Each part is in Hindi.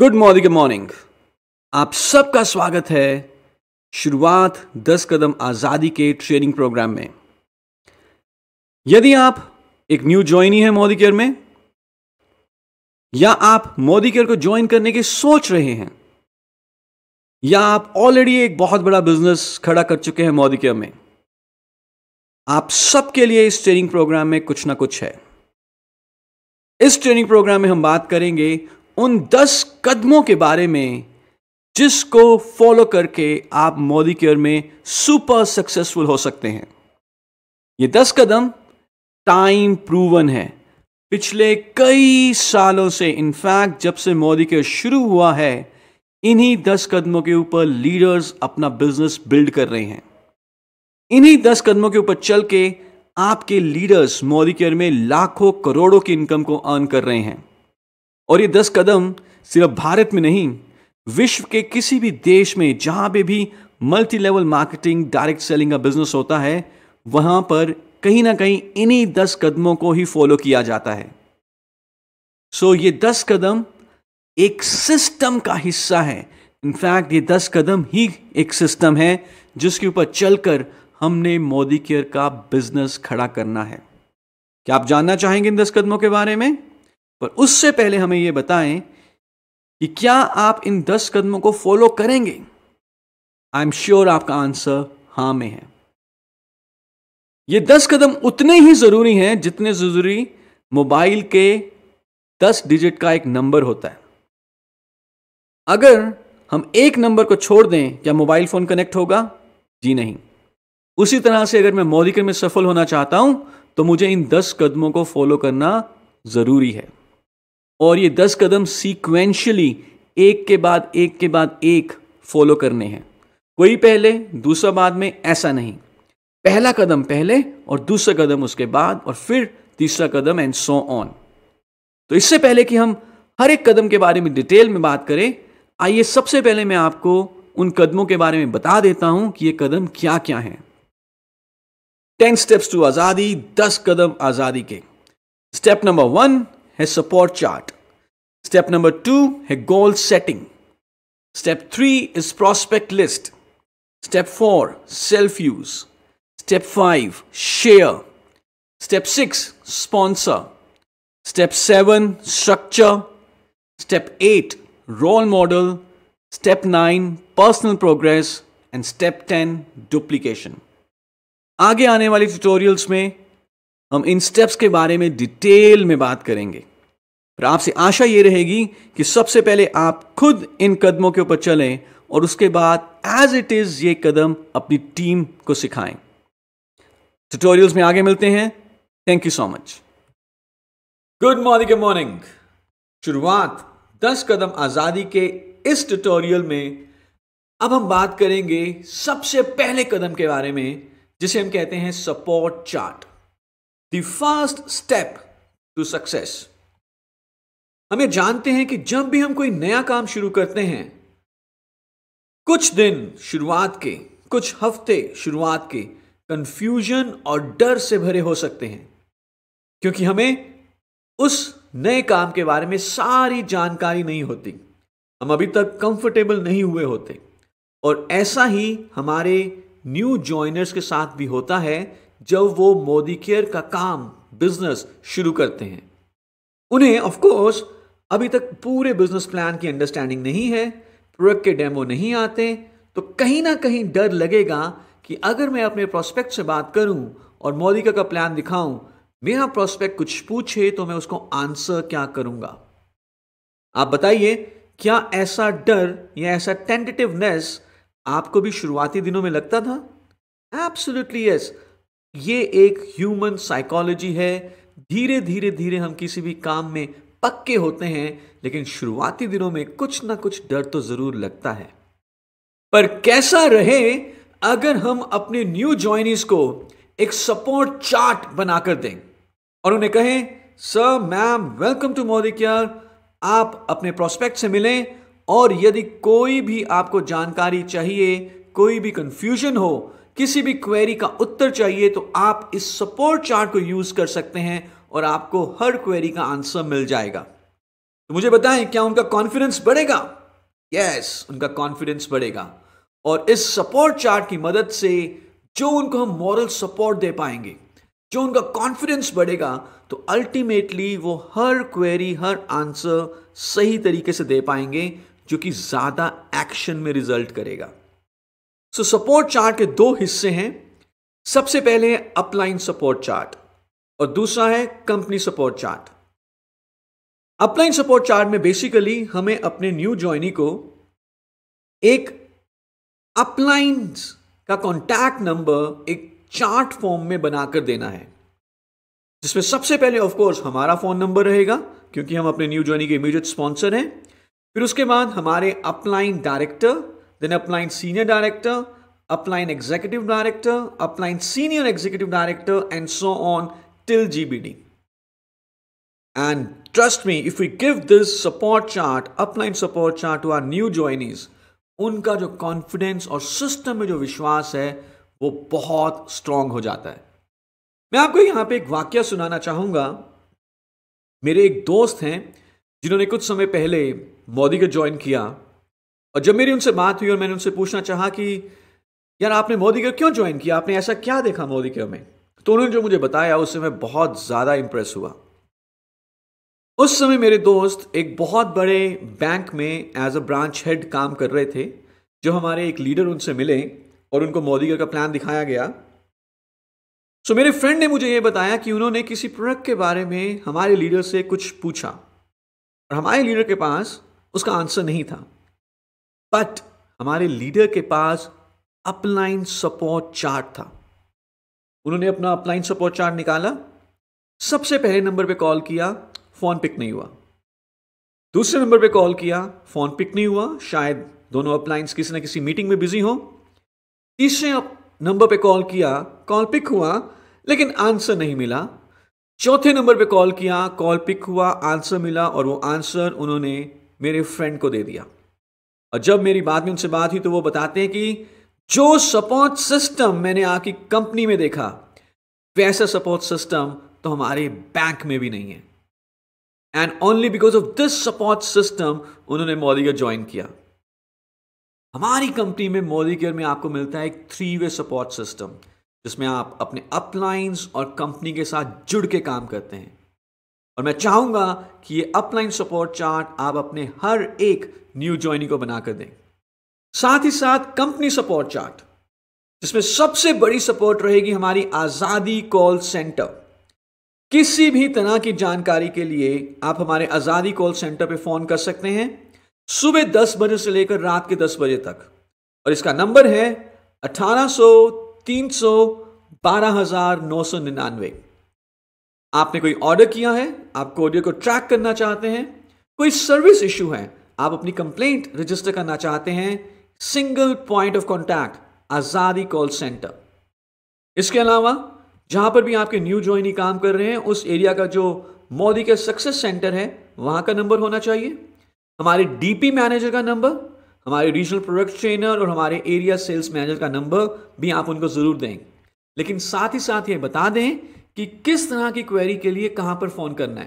गुड मॉर्निंग मॉर्निंग आप सबका स्वागत है शुरुआत दस कदम आज़ादी के ट्रेनिंग प्रोग्राम में यदि आप एक न्यू ज्वाइनी है मोदी केयर में या आप मोदी केयर को ज्वाइन करने की सोच रहे हैं या आप ऑलरेडी एक बहुत बड़ा बिजनेस खड़ा कर चुके हैं मोदी केयर में आप सबके लिए इस ट्रेनिंग प्रोग्राम में कुछ ना कुछ है इस ट्रेनिंग प्रोग्राम में हम बात करेंगे उन दस कदमों के बारे में जिसको फॉलो करके आप मोदी केयर में सुपर सक्सेसफुल हो सकते हैं ये दस कदम टाइम प्रूवन है पिछले कई सालों से इनफैक्ट जब से मोदी केयर शुरू हुआ है इन्हीं दस कदमों के ऊपर लीडर्स अपना बिजनेस बिल्ड कर रहे हैं इन्हीं दस कदमों के ऊपर चल के आपके लीडर्स मोदी केयर में लाखों करोड़ों की इनकम को अर्न कर रहे हैं और ये दस कदम सिर्फ भारत में नहीं विश्व के किसी भी देश में जहां पे भी multi level marketing direct selling का बिजनेस होता है वहां पर कहीं ना कहीं इन्हीं दस कदमों को ही फॉलो किया जाता है सो so, ये दस कदम एक सिस्टम का हिस्सा है इनफैक्ट ये दस कदम ही एक सिस्टम है जिसके ऊपर चलकर हमने मोदी केयर का बिजनेस खड़ा करना है क्या आप जानना चाहेंगे इन दस कदमों के बारे में पर उससे पहले हमें यह बताएं कि क्या आप इन दस कदमों को फॉलो करेंगे आई एम श्योर आपका आंसर हा में है ये दस कदम उतने ही जरूरी हैं जितने जरूरी मोबाइल के दस डिजिट का एक नंबर होता है अगर हम एक नंबर को छोड़ दें क्या मोबाइल फोन कनेक्ट होगा जी नहीं उसी तरह से अगर मैं मौलिकर में सफल होना चाहता हूं तो मुझे इन दस कदमों को फॉलो करना जरूरी है और ये दस कदम सीक्वेंशली एक के बाद एक के बाद एक फॉलो करने हैं कोई पहले दूसरा बाद में ऐसा नहीं पहला कदम पहले और दूसरा कदम उसके बाद और फिर तीसरा कदम एंड सो ऑन तो इससे पहले कि हम हर एक कदम के बारे में डिटेल में बात करें आइए सबसे पहले मैं आपको उन कदमों के बारे में बता देता हूं कि ये कदम क्या क्या हैं टेन स्टेप्स टू आज़ादी दस कदम आज़ादी के स्टेप नंबर वन है support chart step number two है goal setting step three is prospect list step four self use step five share step six sponsor step seven structure step eight role model step nine personal progress and step ten duplication आगे आने वाले ट्यूटोरियल्स में हम इन स्टेप्स के बारे में डिटेल में बात करेंगे पर आपसे आशा ये रहेगी कि सबसे पहले आप खुद इन कदमों के ऊपर चलें और उसके बाद एज इट इज़ ये कदम अपनी टीम को सिखाएं ट्यूटोरियल्स में आगे मिलते हैं thank you so much good morning morning शुरुआत दस कदम आज़ादी के इस ट्यूटोरियल में अब हम बात करेंगे सबसे पहले कदम के बारे में जिसे हम कहते हैं support chart the first step to success हमें जानते हैं कि जब भी हम कोई नया काम शुरू करते हैं कुछ दिन शुरुआत के कुछ हफ्ते शुरुआत के कंफ्यूजन और डर से भरे हो सकते हैं क्योंकि हमें उस नए काम के बारे में सारी जानकारी नहीं होती हम अभी तक कंफर्टेबल नहीं हुए होते और ऐसा ही हमारे न्यू ज्वाइनर्स के साथ भी होता है जब वो मोदी केयर का काम बिजनेस शुरू करते हैं उन्हें ऑफ कोर्स अभी तक पूरे बिजनेस प्लान की अंडरस्टैंडिंग नहीं है प्रोडक्ट के डेमो नहीं आते तो कहीं ना कहीं डर लगेगा कि अगर मैं अपने प्रोस्पेक्ट से बात करूं और मोदिका का प्लान दिखाऊं मेरा प्रोस्पेक्ट कुछ पूछे तो मैं उसको आंसर क्या करूंगा आप बताइए क्या ऐसा डर या ऐसा टेंटेटिवनेस आपको भी शुरुआती दिनों में लगता था एब्सोल्युटली यस yes. ये एक ह्यूमन साइकोलॉजी है धीरे धीरे धीरे हम किसी भी काम में पक्के होते हैं लेकिन शुरुआती दिनों में कुछ ना कुछ डर तो जरूर लगता है पर कैसा रहे अगर हम अपने न्यू ज्वाइनिस को एक सपोर्ट चार्ट बनाकर दें और उन्हें कहें sir ma'am welcome to Modicare आप अपने प्रोस्पेक्ट से मिलें और यदि कोई भी आपको जानकारी चाहिए कोई भी कंफ्यूजन हो किसी भी क्वेरी का उत्तर चाहिए तो आप इस सपोर्ट चार्ट को यूज कर सकते हैं और आपको हर क्वेरी का आंसर मिल जाएगा तो मुझे बताएं क्या उनका कॉन्फिडेंस बढ़ेगा यस yes, उनका कॉन्फिडेंस बढ़ेगा और इस सपोर्ट चार्ट की मदद से जो उनको हम मॉरल सपोर्ट दे पाएंगे जो उनका कॉन्फिडेंस बढ़ेगा तो अल्टीमेटली वो हर क्वेरी हर आंसर सही तरीके से दे पाएंगे जो कि ज़्यादा एक्शन में रिजल्ट करेगा सो सपोर्ट चार्ट के दो हिस्से हैं सबसे पहले अपलाइन सपोर्ट चार्ट और दूसरा है company support chart upline support chart में बेसिकली हमें अपने न्यू ज्वाइनी को एक अपलाइन का कॉन्टैक्ट नंबर एक चार्ट फॉर्म में बनाकर देना है जिसमें सबसे पहले ऑफ कोर्स हमारा फ़ोन नंबर रहेगा क्योंकि हम अपने न्यू ज्वाइनी के इमीडिएट स्पॉन्सर हैं फिर उसके बाद हमारे upline director then upline senior director upline executive director upline senior executive director and so on till GBD. And trust me, if we give this support chart, upline support chart to our new joinees, उनका जो कॉन्फिडेंस और सिस्टम में जो विश्वास है वो बहुत स्ट्रांग हो जाता है मैं आपको यहाँ पे एक वाक्य सुनाना चाहूँगा मेरे एक दोस्त हैं जिन्होंने कुछ समय पहले मोदी को ज्वाइन किया और जब मेरी उनसे बात हुई और मैंने उनसे पूछना चाहा कि यार आपने मोदी को क्यों ज्वाइन किया आपने ऐसा क्या देखा मोदी के में तो उन्होंने जो मुझे बताया उससे मैं बहुत ज़्यादा इम्प्रेस हुआ उस समय मेरे दोस्त एक बहुत बड़े बैंक में एज अ ब्रांच हेड काम कर रहे थे जो हमारे एक लीडर उनसे मिले और उनको मोदी का प्लान दिखाया गया सो so, मेरे फ्रेंड ने मुझे ये बताया कि उन्होंने किसी प्रोडक्ट के बारे में हमारे लीडर से कुछ पूछा और हमारे लीडर के पास उसका आंसर नहीं था बट हमारे लीडर के पास अपलाइन सपोर्ट चार्ट था उन्होंने अपना अपलाइन सपोर्ट चार्ट निकाला सबसे पहले नंबर पे कॉल किया फ़ोन पिक नहीं हुआ दूसरे नंबर पे कॉल किया फ़ोन पिक नहीं हुआ शायद दोनों अपलाइंस किसी ना किसी मीटिंग में बिजी हो तीसरे नंबर पे कॉल किया कॉल पिक हुआ लेकिन आंसर नहीं मिला चौथे नंबर पे कॉल किया कॉल पिक हुआ आंसर मिला और वो आंसर उन्होंने मेरे फ्रेंड को दे दिया और जब मेरी बाद में उनसे बात हुई तो वो बताते हैं कि जो सपोर्ट सिस्टम मैंने आपकी कंपनी में देखा वैसा सपोर्ट सिस्टम तो हमारे बैंक में भी नहीं है and only because of this support system उन्होंने मोदी का ज्वाइन किया हमारी कंपनी में मोदी केयर में आपको मिलता है एक थ्री वे सपोर्ट सिस्टम जिसमें आप अपने अपलाइंस और कंपनी के साथ जुड़ के काम करते हैं और मैं चाहूंगा कि ये अपलाइन सपोर्ट चार्ट आप अपने हर एक न्यू ज्वाइनी को बनाकर दें साथ ही साथ कंपनी सपोर्ट चार्ट जिसमें सबसे बड़ी सपोर्ट रहेगी हमारी आज़ादी कॉल सेंटर किसी भी तरह की जानकारी के लिए आप हमारे आज़ादी कॉल सेंटर पे फ़ोन कर सकते हैं सुबह दस बजे से लेकर रात के दस बजे तक और इसका नंबर है अठारह सौ तीन सौ बारह हजार नौ सौ निन्यानवे आपने कोई ऑर्डर किया है आप कोरियर को ट्रैक करना चाहते हैं कोई सर्विस इश्यू है आप अपनी कंप्लेंट रजिस्टर करना चाहते हैं सिंगल पॉइंट ऑफ कॉन्टैक्ट आज़ादी कॉल सेंटर इसके अलावा जहां पर भी आपके न्यू ज्वाइनी काम कर रहे हैं उस एरिया का जो मोदी के सक्सेस सेंटर है वहां का नंबर होना चाहिए हमारे डीपी मैनेजर का नंबर हमारे रीजनल प्रोडक्ट ट्रेनर और हमारे एरिया सेल्स मैनेजर का नंबर भी आप उनको ज़रूर देंगे लेकिन साथ ही साथ ये बता दें कि किस तरह की क्वेरी के लिए कहां पर फ़ोन करना है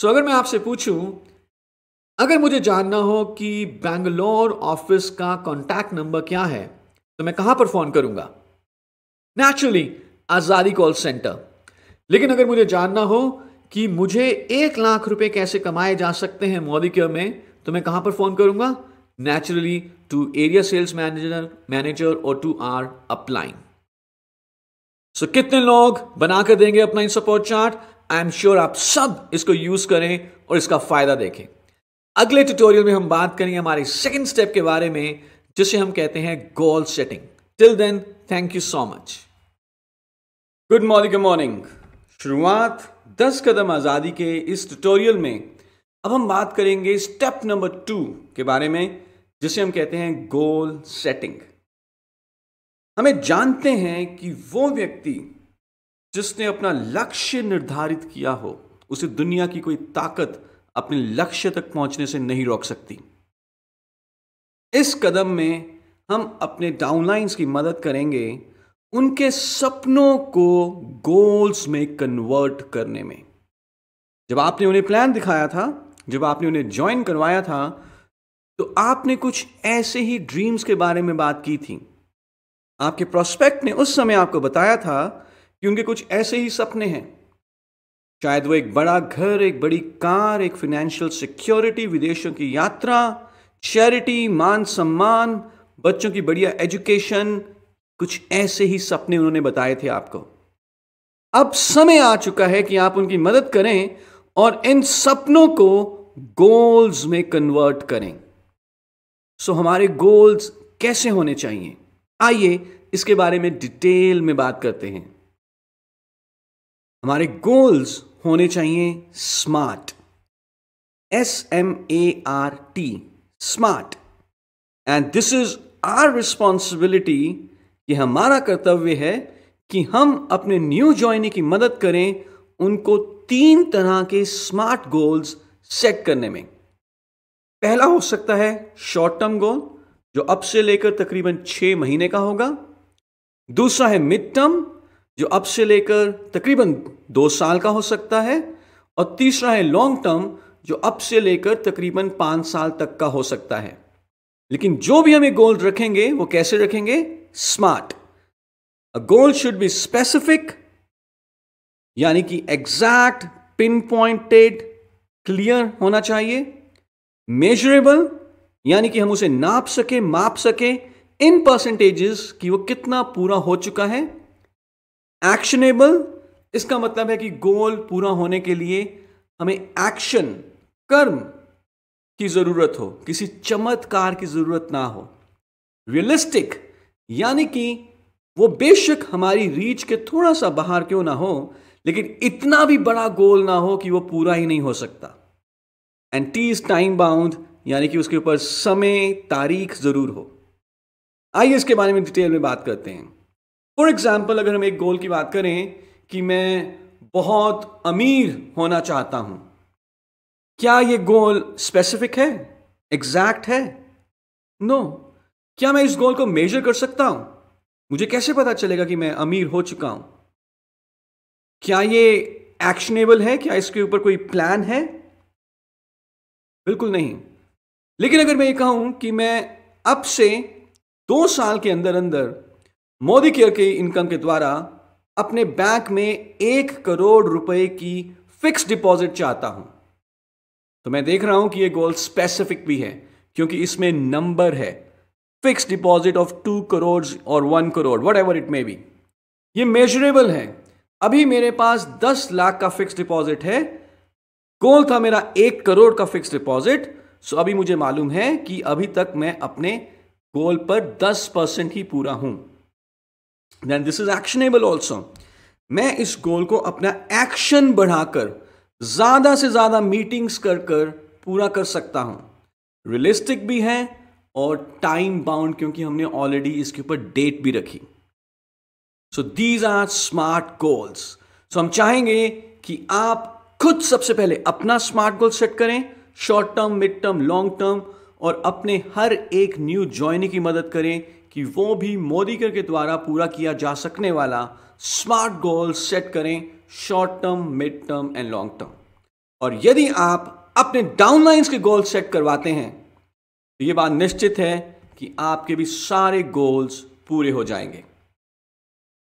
सो so, अगर मैं आपसे पूछूं अगर मुझे जानना हो कि बैंगलोर ऑफिस का कॉन्टैक्ट नंबर क्या है तो मैं कहां पर फोन करूंगा नेचुरली आजादी कॉल सेंटर लेकिन अगर मुझे जानना हो कि मुझे एक लाख रुपए कैसे कमाए जा सकते हैं मॉरिक्योर में तो मैं कहां पर फोन करूंगा naturally to area sales manager manager और टू आर अपलाइन सो कितने लोग बनाकर देंगे upline support chart I am sure आप सब इसको यूज करें और इसका फायदा देखें अगले ट्यूटोरियल में हम बात करेंगे हमारे सेकेंड स्टेप के बारे में जिसे हम कहते हैं goal setting till then thank you so much good morning morning शुरुआत दस कदम आज़ादी के इस ट्यूटोरियल में अब हम बात करेंगे स्टेप नंबर टू के बारे में जिसे हम कहते हैं गोल सेटिंग हमें जानते हैं कि वो व्यक्ति जिसने अपना लक्ष्य निर्धारित किया हो उसे दुनिया की कोई ताकत अपने लक्ष्य तक पहुंचने से नहीं रोक सकती इस कदम में हम अपने डाउनलाइंस की मदद करेंगे उनके सपनों को गोल्स में कन्वर्ट करने में जब आपने उन्हें प्लान दिखाया था जब आपने उन्हें ज्वाइन करवाया था तो आपने कुछ ऐसे ही ड्रीम्स के बारे में बात की थी आपके प्रोस्पेक्ट ने उस समय आपको बताया था कि उनके कुछ ऐसे ही सपने हैं शायद वो एक बड़ा घर एक बड़ी कार एक फिनेंशियल सिक्योरिटी विदेशों की यात्रा चैरिटी मान सम्मान बच्चों की बढ़िया एजुकेशन कुछ ऐसे ही सपने उन्होंने बताए थे आपको अब समय आ चुका है कि आप उनकी मदद करें और इन सपनों को गोल्स में कन्वर्ट करें सो हमारे गोल्स कैसे होने चाहिए आइए इसके बारे में डिटेल में बात करते हैं हमारे गोल्स होने चाहिए smart S M A R T smart and this is our responsibility ये हमारा कर्तव्य है कि हम अपने न्यू ज्वाइनी की मदद करें उनको तीन तरह के स्मार्ट गोल्स सेट करने में पहला हो सकता है शॉर्ट टर्म गोल जो अब से लेकर तकरीबन छह महीने का होगा दूसरा है मिड टर्म जो अब से लेकर तकरीबन दो साल का हो सकता है और तीसरा है लॉन्ग टर्म जो अब से लेकर तकरीबन पाँच साल तक का हो सकता है लेकिन जो भी हम गोल रखेंगे वो कैसे रखेंगे smart a goal should be specific यानी कि एग्जैक्ट पिन पॉइंटेड क्लियर होना चाहिए मेजरेबल यानी कि हम उसे नाप सके माप सके इन परसेंटेजेस कि वो कितना पूरा हो चुका है एक्शनेबल इसका मतलब है कि गोल पूरा होने के लिए हमें एक्शन कर्म की ज़रूरत हो किसी चमत्कार की ज़रूरत ना हो रियलिस्टिक यानी कि वो बेशक हमारी रीच के थोड़ा सा बाहर क्यों ना हो लेकिन इतना भी बड़ा गोल ना हो कि वो पूरा ही नहीं हो सकता and T is time bound यानी कि उसके ऊपर समय तारीख ज़रूर हो आइए इसके बारे में डिटेल में बात करते हैं फॉर एग्जाम्पल अगर हम एक गोल की बात करें कि मैं बहुत अमीर होना चाहता हूं क्या ये गोल स्पेसिफिक है एग्जैक्ट है नो no. क्या मैं इस गोल को मेजर कर सकता हूं मुझे कैसे पता चलेगा कि मैं अमीर हो चुका हूं क्या ये एक्शनेबल है क्या इसके ऊपर कोई प्लान है बिल्कुल नहीं लेकिन अगर मैं ये कहूं कि मैं अब से दो साल के अंदर अंदर मोदी केयर के इनकम के द्वारा अपने बैंक में एक करोड़ रुपए की फिक्स डिपॉजिट चाहता हूं तो मैं देख रहा हूं कि यह गोल स्पेसिफिक भी है क्योंकि इसमें नंबर है fix deposit of two crore और one crore whatever it may be ये मेजरेबल है अभी मेरे पास दस लाख का फिक्स डिपॉजिट है गोल था मेरा एक करोड़ का फिक्स डिपॉजिट सो अभी मुझे मालूम है कि अभी तक मैं अपने गोल पर दस परसेंट ही पूरा हूं then this is actionable also मैं इस गोल को अपना एक्शन बढ़ाकर ज़्यादा से ज़्यादा मीटिंग्स कर कर पूरा कर सकता हूं रियलिस्टिक भी है और टाइम बाउंड क्योंकि हमने ऑलरेडी इसके ऊपर डेट भी रखी so these are smart goals so हम चाहेंगे कि आप खुद सबसे पहले अपना स्मार्ट गोल सेट करें short term mid term long term और अपने हर एक न्यू ज्वाइनिंग की मदद करें कि वो भी मोदी कर के द्वारा पूरा किया जा सकने वाला स्मार्ट गोल सेट करें short term mid term and long term और यदि आप अपने डाउनलाइंस के गोल सेट करवाते हैं तो ये बात निश्चित है कि आपके भी सारे गोल्स पूरे हो जाएंगे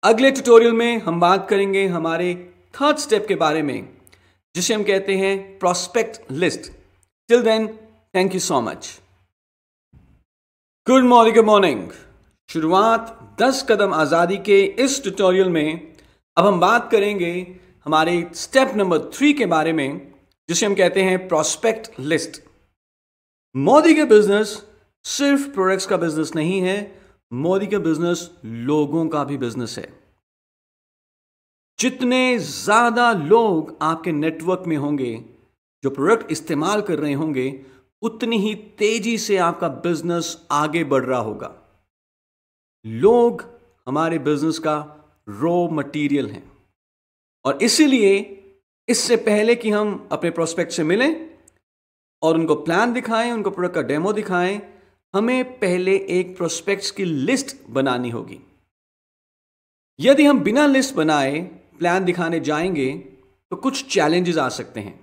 अगले ट्यूटोरियल में हम बात करेंगे हमारे थर्ड स्टेप के बारे में जिसे हम कहते हैं prospect list till then thank you so much good morning good morning शुरुआत 10 कदम आज़ादी के इस ट्यूटोरियल में अब हम बात करेंगे हमारे स्टेप नंबर थ्री के बारे में जिसे हम कहते हैं प्रोस्पेक्ट लिस्ट मोदी के बिजनेस सिर्फ प्रोडक्ट्स का बिजनेस नहीं है मोदी का बिजनेस लोगों का भी बिजनेस है जितने ज़्यादा लोग आपके नेटवर्क में होंगे जो प्रोडक्ट इस्तेमाल कर रहे होंगे उतनी ही तेज़ी से आपका बिजनेस आगे बढ़ रहा होगा लोग हमारे बिजनेस का रॉ मटेरियल हैं और इसीलिए इससे पहले कि हम अपने प्रोस्पेक्ट से मिलें और उनको प्लान दिखाएं उनको प्रोडक्ट का डेमो दिखाएं हमें पहले एक प्रोस्पेक्ट्स की लिस्ट बनानी होगी यदि हम बिना लिस्ट बनाए प्लान दिखाने जाएंगे तो कुछ चैलेंजेस आ सकते हैं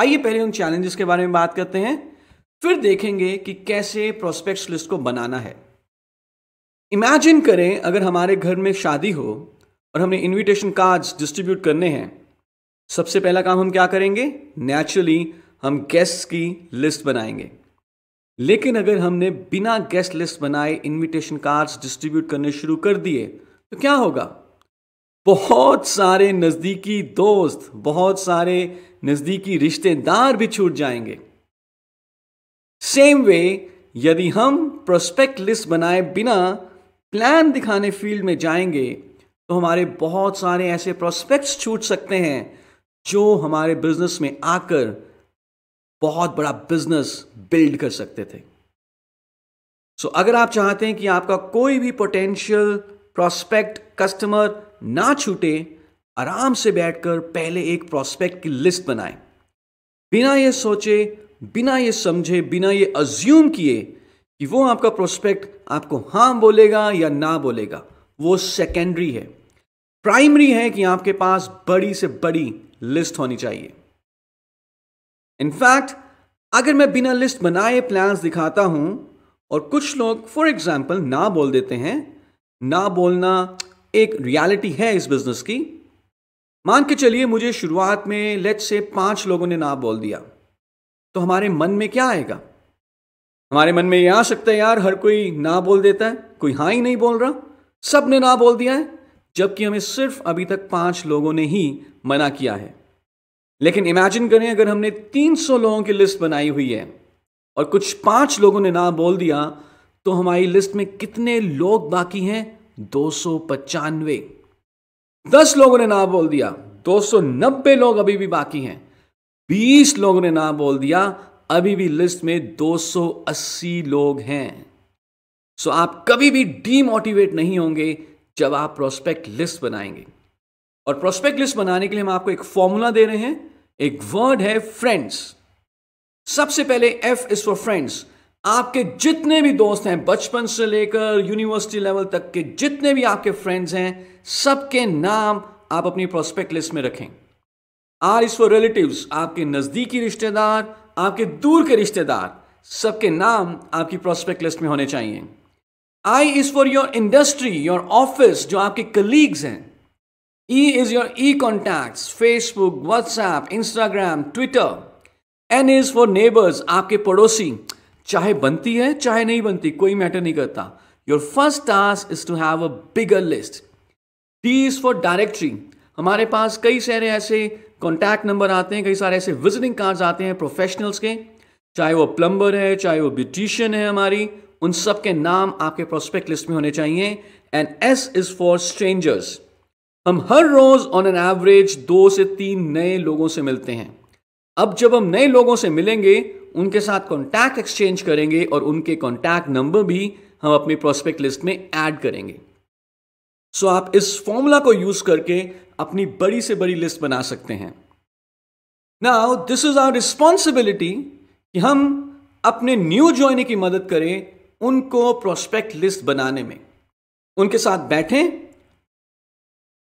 आइए पहले उन चैलेंजेस के बारे में बात करते हैं फिर देखेंगे कि कैसे प्रोस्पेक्ट्स लिस्ट को बनाना है इमेजिन करें अगर हमारे घर में शादी हो और हमने इनविटेशन कार्ड्स डिस्ट्रीब्यूट करने हैं सबसे पहला काम हम क्या करेंगे नेचुरली हम गेस्ट की लिस्ट बनाएंगे लेकिन अगर हमने बिना गेस्ट लिस्ट बनाए इनविटेशन कार्ड्स डिस्ट्रीब्यूट करने शुरू कर दिए तो क्या होगा बहुत सारे नज़दीकी दोस्त बहुत सारे नज़दीकी रिश्तेदार भी छूट जाएंगे सेम वे यदि हम प्रोस्पेक्ट लिस्ट बनाए बिना प्लान दिखाने फील्ड में जाएंगे तो हमारे बहुत सारे ऐसे प्रोस्पेक्ट्स छूट सकते हैं जो हमारे बिजनेस में आकर बहुत बड़ा बिजनेस बिल्ड कर सकते थे सो so, अगर आप चाहते हैं कि आपका कोई भी पोटेंशियल प्रोस्पेक्ट कस्टमर ना छूटे आराम से बैठकर पहले एक प्रोस्पेक्ट की लिस्ट बनाएं बिना ये सोचे बिना ये समझे बिना ये अज्यूम किए कि वो आपका प्रोस्पेक्ट आपको हाँ बोलेगा या ना बोलेगा वो सेकेंडरी है प्राइमरी है कि आपके पास बड़ी से बड़ी लिस्ट होनी चाहिए इनफैक्ट अगर मैं बिना लिस्ट बनाए प्लान्स दिखाता हूं और कुछ लोग फॉर एग्जाम्पल ना बोल देते हैं ना बोलना एक रियलिटी है इस बिजनेस की मान के चलिए मुझे शुरुआत में लेट से पांच लोगों ने ना बोल दिया तो हमारे मन में क्या आएगा हमारे मन में ये आ सकता है यार हर कोई ना बोल देता है कोई हाँ ही नहीं बोल रहा सब ने ना बोल दिया है जबकि हमें सिर्फ अभी तक पांच लोगों ने ही मना किया है लेकिन इमेजिन करें अगर हमने 300 लोगों की लिस्ट बनाई हुई है और कुछ पांच लोगों ने ना बोल दिया तो हमारी लिस्ट में कितने लोग बाकी हैं दो सौ पचानवे दस लोगों ने ना बोल दिया दो सौ नब्बे लोग अभी भी बाकी हैं बीस लोगों ने ना बोल दिया अभी भी लिस्ट में 280 लोग हैं सो आप कभी भी डीमोटिवेट नहीं होंगे जब आप प्रोस्पेक्ट लिस्ट बनाएंगे और प्रोस्पेक्ट लिस्ट बनाने के लिए हम आपको एक फॉर्मूला दे रहे हैं एक वर्ड है फ्रेंड्स सबसे पहले एफ इज फॉर फ्रेंड्स आपके जितने भी दोस्त हैं बचपन से लेकर यूनिवर्सिटी लेवल तक के जितने भी आपके फ्रेंड्स हैं सबके नाम आप अपनी प्रोस्पेक्ट लिस्ट में रखें आर इज फॉर रिलेटिव्स आपके नज़दीकी रिश्तेदार आपके दूर के रिश्तेदार सबके नाम आपकी प्रोस्पेक्ट लिस्ट में होने चाहिए I is for your industry your office जो आपके कलीग्स हैं E is your E contact Facebook WhatsApp Instagram Twitter N is for neighbours आपके पड़ोसी चाहे बनती है चाहे नहीं बनती कोई मैटर नहीं करता your first task is to have a bigger list D is for directory हमारे पास कई सारे ऐसे कॉन्टैक्ट नंबर आते हैं कई सारे ऐसे विजिटिंग कार्ड्स आते हैं प्रोफेशनल्स के चाहे वो प्लम्बर है चाहे वो ब्यूटिशियन है हमारी उन सब के नाम आपके प्रोस्पेक्ट लिस्ट में होने चाहिए and S is for strangers हम हर रोज ऑन एन एवरेज दो से तीन नए लोगों से मिलते हैं अब जब हम नए लोगों से मिलेंगे उनके साथ कॉन्टैक्ट एक्सचेंज करेंगे और उनके कॉन्टैक्ट नंबर भी हम अपनी प्रोस्पेक्ट लिस्ट में ऐड करेंगे सो आप इस फॉर्मूला को यूज करके अपनी बड़ी से बड़ी लिस्ट बना सकते हैं now this is our responsibility कि हम अपने न्यू ज्वाइनिंग की मदद करें उनको प्रोस्पेक्ट लिस्ट बनाने में उनके साथ बैठें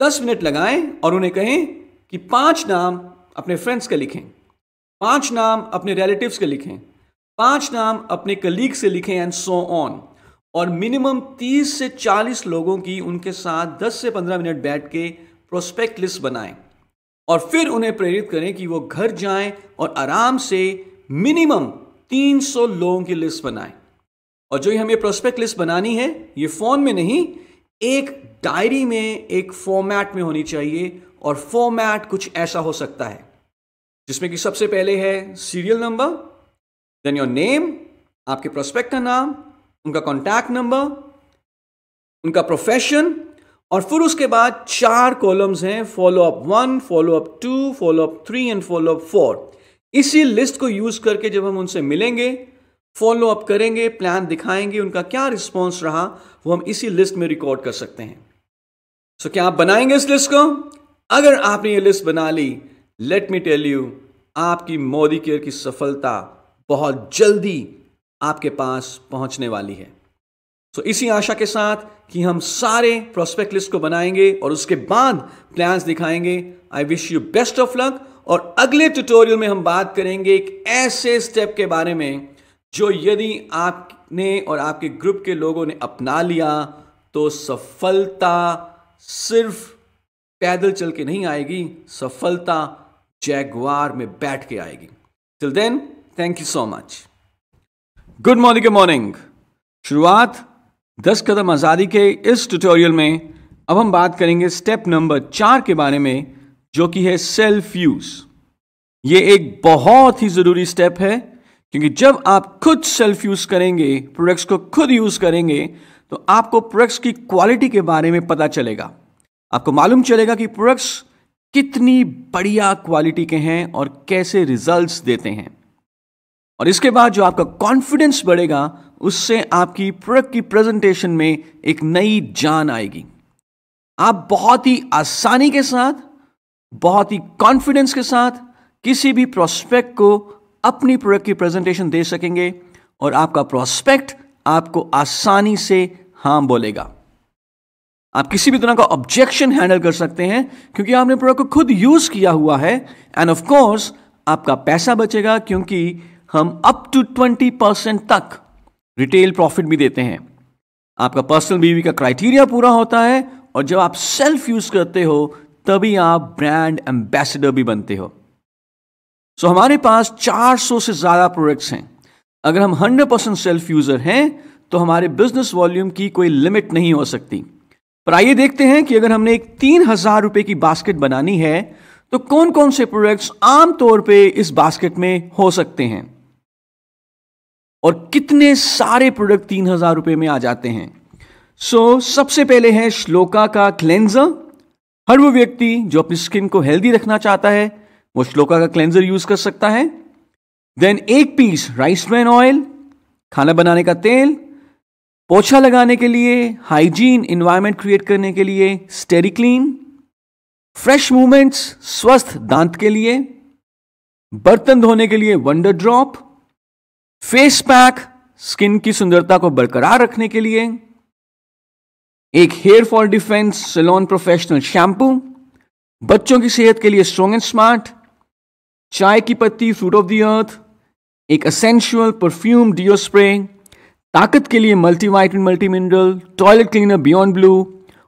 दस मिनट लगाएं और उन्हें कहें कि पांच नाम अपने फ्रेंड्स के लिखें पांच नाम अपने रिलेटिव्स के लिखें पांच नाम अपने कलीग से लिखें एंड सो ऑन और मिनिमम 30 से 40 लोगों की उनके साथ 10 से 15 मिनट बैठ के प्रोस्पेक्ट लिस्ट बनाएं और फिर उन्हें प्रेरित करें कि वो घर जाएं और आराम से मिनिमम 300 लोगों की लिस्ट बनाएं और जो हमें प्रोस्पेक्ट लिस्ट बनानी है ये फ़ोन में नहीं एक डायरी में एक फॉर्मेट में होनी चाहिए और फॉर्मेट कुछ ऐसा हो सकता है जिसमें कि सबसे पहले है serial number then your name आपके प्रोस्पेक्ट का नाम उनका कॉन्टैक्ट नंबर उनका प्रोफेशन और फिर उसके बाद चार कॉलम्स हैं follow up one follow up two follow up three and follow up four इसी लिस्ट को यूज़ करके जब हम उनसे मिलेंगे फॉलो अप करेंगे प्लान दिखाएंगे उनका क्या रिस्पॉन्स रहा वो हम इसी लिस्ट में रिकॉर्ड कर सकते हैं सो so, क्या आप बनाएंगे इस लिस्ट को अगर आपने ये लिस्ट बना ली लेट मी टेल यू आपकी मोदी केयर की सफलता बहुत जल्दी आपके पास पहुंचने वाली है सो so, इसी आशा के साथ कि हम सारे प्रोस्पेक्ट लिस्ट को बनाएंगे और उसके बाद प्लान्स दिखाएंगे I wish you best of luck और अगले ट्यूटोरियल में हम बात करेंगे एक ऐसे स्टेप के बारे में जो यदि आपने और आपके ग्रुप के लोगों ने अपना लिया तो सफलता सिर्फ पैदल चल के नहीं आएगी सफलता जैगवार में बैठ के आएगी till then thank you so much good morning के मॉर्निंग शुरुआत दस कदम आज़ादी के इस ट्यूटोरियल में अब हम बात करेंगे स्टेप नंबर चार के बारे में जो कि है सेल्फ यूज ये एक बहुत ही ज़रूरी स्टेप है क्योंकि जब आप खुद सेल्फ यूज़ करेंगे प्रोडक्ट्स को खुद यूज़ करेंगे तो आपको प्रोडक्ट्स की क्वालिटी के बारे में पता चलेगा आपको मालूम चलेगा कि प्रोडक्ट्स कितनी बढ़िया क्वालिटी के हैं और कैसे रिजल्ट्स देते हैं और इसके बाद जो आपका कॉन्फिडेंस बढ़ेगा उससे आपकी प्रोडक्ट की प्रेजेंटेशन में एक नई जान आएगी आप बहुत ही आसानी के साथ बहुत ही कॉन्फिडेंस के साथ किसी भी प्रोस्पेक्ट को अपनी प्रोडक्ट की प्रेजेंटेशन दे सकेंगे और आपका प्रोस्पेक्ट आपको आसानी से हाँ बोलेगा आप किसी भी तरह का ऑब्जेक्शन हैंडल कर सकते हैं क्योंकि आपने प्रोडक्ट को खुद यूज किया हुआ है एंड ऑफ कोर्स आपका पैसा बचेगा क्योंकि हम अप टू ट्वेंटी परसेंट तक रिटेल प्रॉफिट भी देते हैं आपका पर्सनल बीवी का क्राइटेरिया पूरा होता है और जब आप सेल्फ यूज करते हो तभी आप ब्रांड एम्बेसडर भी बनते हो सो so, हमारे पास 400 से ज़्यादा प्रोडक्ट्स हैं अगर हम 100 परसेंट सेल्फ यूज़र हैं तो हमारे बिजनेस वॉल्यूम की कोई लिमिट नहीं हो सकती पर आइए देखते हैं कि अगर हमने एक तीन हज़ार रुपए की बास्केट बनानी है तो कौन कौन से प्रोडक्ट्स आमतौर पे इस बास्केट में हो सकते हैं और कितने सारे प्रोडक्ट तीन हजार रुपए में आ जाते हैं सो so, सबसे पहले है श्लोका का क्लेंजर हर वो व्यक्ति जो अपनी स्किन को हेल्दी रखना चाहता है वो श्लोका का क्लेंजर यूज कर सकता है देन एक पीस राइस मैन ऑयल खाना बनाने का तेल पोछा लगाने के लिए हाइजीन इन्वायरमेंट क्रिएट करने के लिए स्टेरी क्लीन फ्रेश मूवमेंट्स स्वस्थ दांत के लिए बर्तन धोने के लिए wonder drop face pack skin की सुंदरता को बरकरार रखने के लिए एक hair fall defence salon professional shampoo बच्चों की सेहत के लिए स्ट्रॉन्ग एंड स्मार्ट चाय की पत्ती फ्रूट ऑफ दी अर्थ एक असेंशियल परफ्यूम डिओ स्प्रे ताकत के लिए multivitamin multi mineral toilet cleaner beyond blue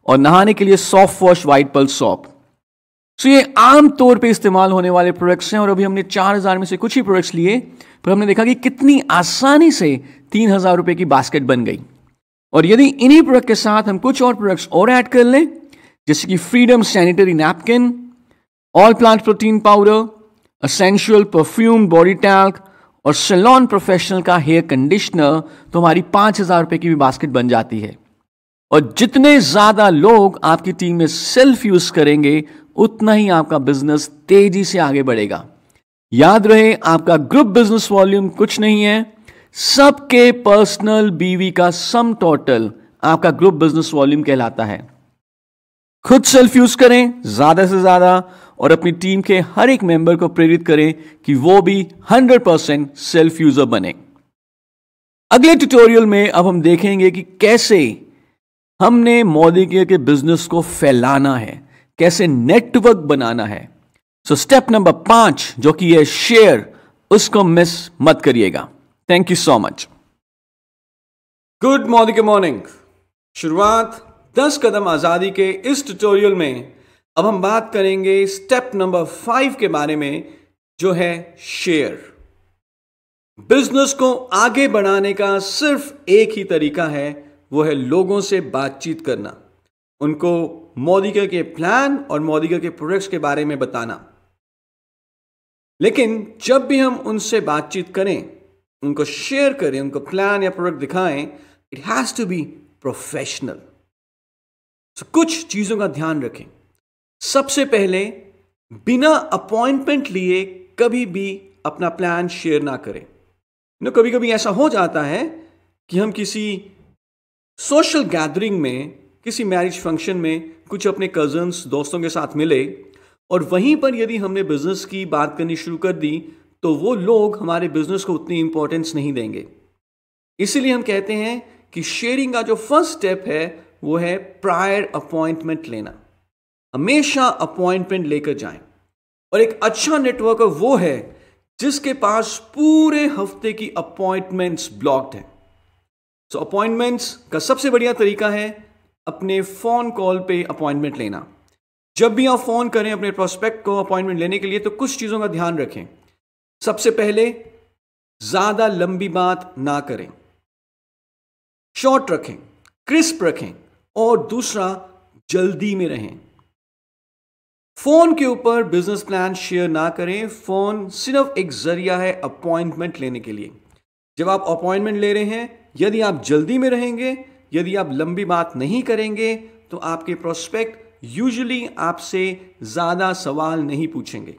और नहाने के लिए soft wash white pulse soap so ये आम तौर पे इस्तेमाल होने वाले प्रोडक्ट्स हैं और अभी हमने चार हजार में से कुछ ही प्रोडक्ट्स लिए पर हमने देखा कि कितनी आसानी से तीन हज़ार रुपये की बास्केट बन गई और यदि इन्हीं प्रोडक्ट के साथ हम कुछ और प्रोडक्ट्स और ऐड कर लें जैसे कि freedom sanitary napkin all plant protein powder essential perfume body talc और सेलॉन प्रोफेशनल का हेयर कंडीशनर तो हमारी पांच हज़ार रुपए की भी बास्केट बन जाती है और जितने ज्यादा लोग आपकी टीम में सेल्फ यूज करेंगे उतना ही आपका बिजनेस तेजी से आगे बढ़ेगा याद रहे आपका ग्रुप बिजनेस वॉल्यूम कुछ नहीं है सबके पर्सनल बीवी का सम टोटल आपका ग्रुप बिजनेस वॉल्यूम कहलाता है खुद सेल्फ यूज करें ज्यादा से ज्यादा और अपनी टीम के हर एक मेंबर को प्रेरित करें कि वो भी 100 परसेंट सेल्फ यूजर बने अगले ट्यूटोरियल में अब हम देखेंगे कि कैसे हमने मोदी के, के बिजनेस को फैलाना है कैसे नेटवर्क बनाना है सो स्टेप नंबर पांच जो कि है शेयर उसको मिस मत करिएगा thank you so much good morning morning शुरुआत दस कदम आज़ादी के इस ट्यूटोरियल में अब हम बात करेंगे स्टेप नंबर फाइव के बारे में जो है शेयर बिजनेस को आगे बढ़ाने का सिर्फ एक ही तरीका है वो है लोगों से बातचीत करना उनको मोदीकर के प्लान और मोदी के प्रोडक्ट्स के बारे में बताना लेकिन जब भी हम उनसे बातचीत करें उनको शेयर करें उनको प्लान या प्रोडक्ट दिखाएं it has to be professional कुछ चीज़ों का ध्यान रखें सबसे पहले बिना अपॉइंटमेंट लिए कभी भी अपना प्लान शेयर ना करें कभी कभी ऐसा हो जाता है कि हम किसी सोशल गैदरिंग में किसी मैरिज फंक्शन में कुछ अपने कजन्स दोस्तों के साथ मिले और वहीं पर यदि हमने बिजनेस की बात करनी शुरू कर दी तो वो लोग हमारे बिजनेस को उतनी इंपॉर्टेंस नहीं देंगे इसीलिए हम कहते हैं कि शेयरिंग का जो फर्स्ट स्टेप है वो है प्रायर अपॉइंटमेंट लेना हमेशा अपॉइंटमेंट लेकर जाएं और एक अच्छा नेटवर्क वो है जिसके पास पूरे हफ्ते की अपॉइंटमेंट्स ब्लॉक्ड हैं सो so, अपॉइंटमेंट्स का सबसे बढ़िया तरीका है अपने फ़ोन कॉल पे अपॉइंटमेंट लेना जब भी आप फ़ोन करें अपने प्रोस्पेक्ट को अपॉइंटमेंट लेने के लिए तो कुछ चीज़ों का ध्यान रखें सबसे पहले ज़्यादा लंबी बात ना करें शॉर्ट रखें क्रिस्प रखें और दूसरा जल्दी में रहें फ़ोन के ऊपर बिजनेस प्लान शेयर ना करें फ़ोन सिर्फ एक ज़रिया है अपॉइंटमेंट लेने के लिए जब आप अपॉइंटमेंट ले रहे हैं यदि आप जल्दी में रहेंगे यदि आप लंबी बात नहीं करेंगे तो आपके प्रोस्पेक्ट यूजुअली आपसे ज़्यादा सवाल नहीं पूछेंगे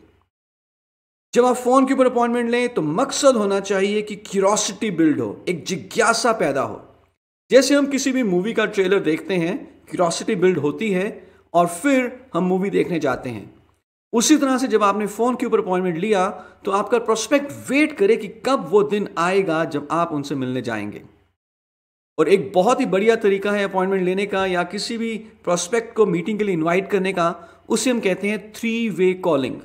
जब आप फ़ोन के ऊपर अपॉइंटमेंट लें तो मकसद होना चाहिए कि क्यूरोसिटी बिल्ड हो एक जिज्ञासा पैदा हो जैसे हम किसी भी मूवी का ट्रेलर देखते हैं क्यूरोसिटी बिल्ड होती है और फिर हम मूवी देखने जाते हैं उसी तरह से जब आपने फ़ोन के ऊपर अपॉइंटमेंट लिया तो आपका प्रोस्पेक्ट वेट करे कि कब वो दिन आएगा जब आप उनसे मिलने जाएंगे और एक बहुत ही बढ़िया तरीका है अपॉइंटमेंट लेने का या किसी भी प्रोस्पेक्ट को मीटिंग के लिए इनवाइट करने का उसे हम कहते हैं three way calling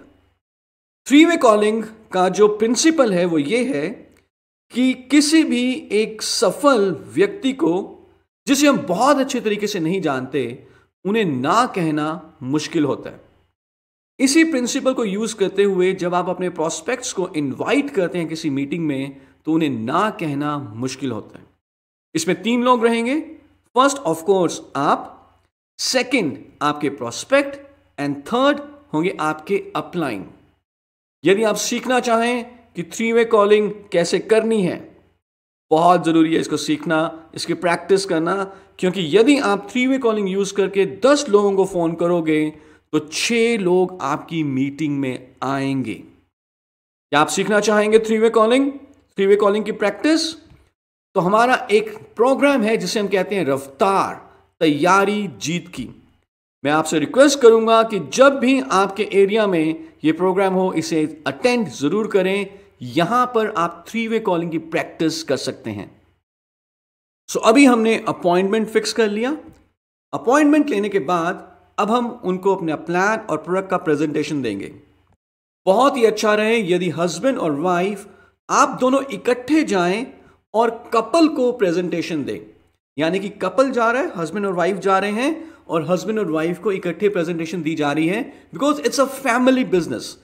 three way calling का जो प्रिंसिपल है वो ये है कि किसी भी एक सफल व्यक्ति को जिसे हम बहुत अच्छे तरीके से नहीं जानते उन्हें ना कहना मुश्किल होता है इसी प्रिंसिपल को यूज़ करते हुए जब आप अपने प्रोस्पेक्ट्स को इनवाइट करते हैं किसी मीटिंग में तो उन्हें ना कहना मुश्किल होता है इसमें तीन लोग रहेंगे फर्स्ट ऑफ कोर्स आप सेकंड आपके प्रोस्पेक्ट एंड थर्ड होंगे आपके अप्लाइंग यदि आप सीखना चाहें कि थ्री वे कॉलिंग कैसे करनी है बहुत ज़रूरी है इसको सीखना इसकी प्रैक्टिस करना क्योंकि यदि आप थ्री वे कॉलिंग यूज़ करके दस लोगों को फ़ोन करोगे तो छह लोग आपकी मीटिंग में आएंगे क्या आप सीखना चाहेंगे three way calling three way calling की प्रैक्टिस तो हमारा एक प्रोग्राम है जिसे हम कहते हैं रफ्तार तैयारी जीत की मैं आपसे रिक्वेस्ट करूंगा कि जब भी आपके एरिया में ये प्रोग्राम हो इसे अटेंड ज़रूर करें यहां पर आप थ्री वे कॉलिंग की प्रैक्टिस कर सकते हैं सो अभी हमने अपॉइंटमेंट फिक्स कर लिया अपॉइंटमेंट लेने के बाद अब हम उनको अपना प्लान और प्रोडक्ट का प्रेजेंटेशन देंगे बहुत ही अच्छा रहे यदि हस्बैंड और वाइफ आप दोनों इकट्ठे जाएं और कपल को प्रेजेंटेशन दें यानी कि कपल जा रहा है हस्बैंड और वाइफ जा रहे हैं और हस्बैंड और वाइफ को इकट्ठे प्रेजेंटेशन दी जा रही है because it's a family business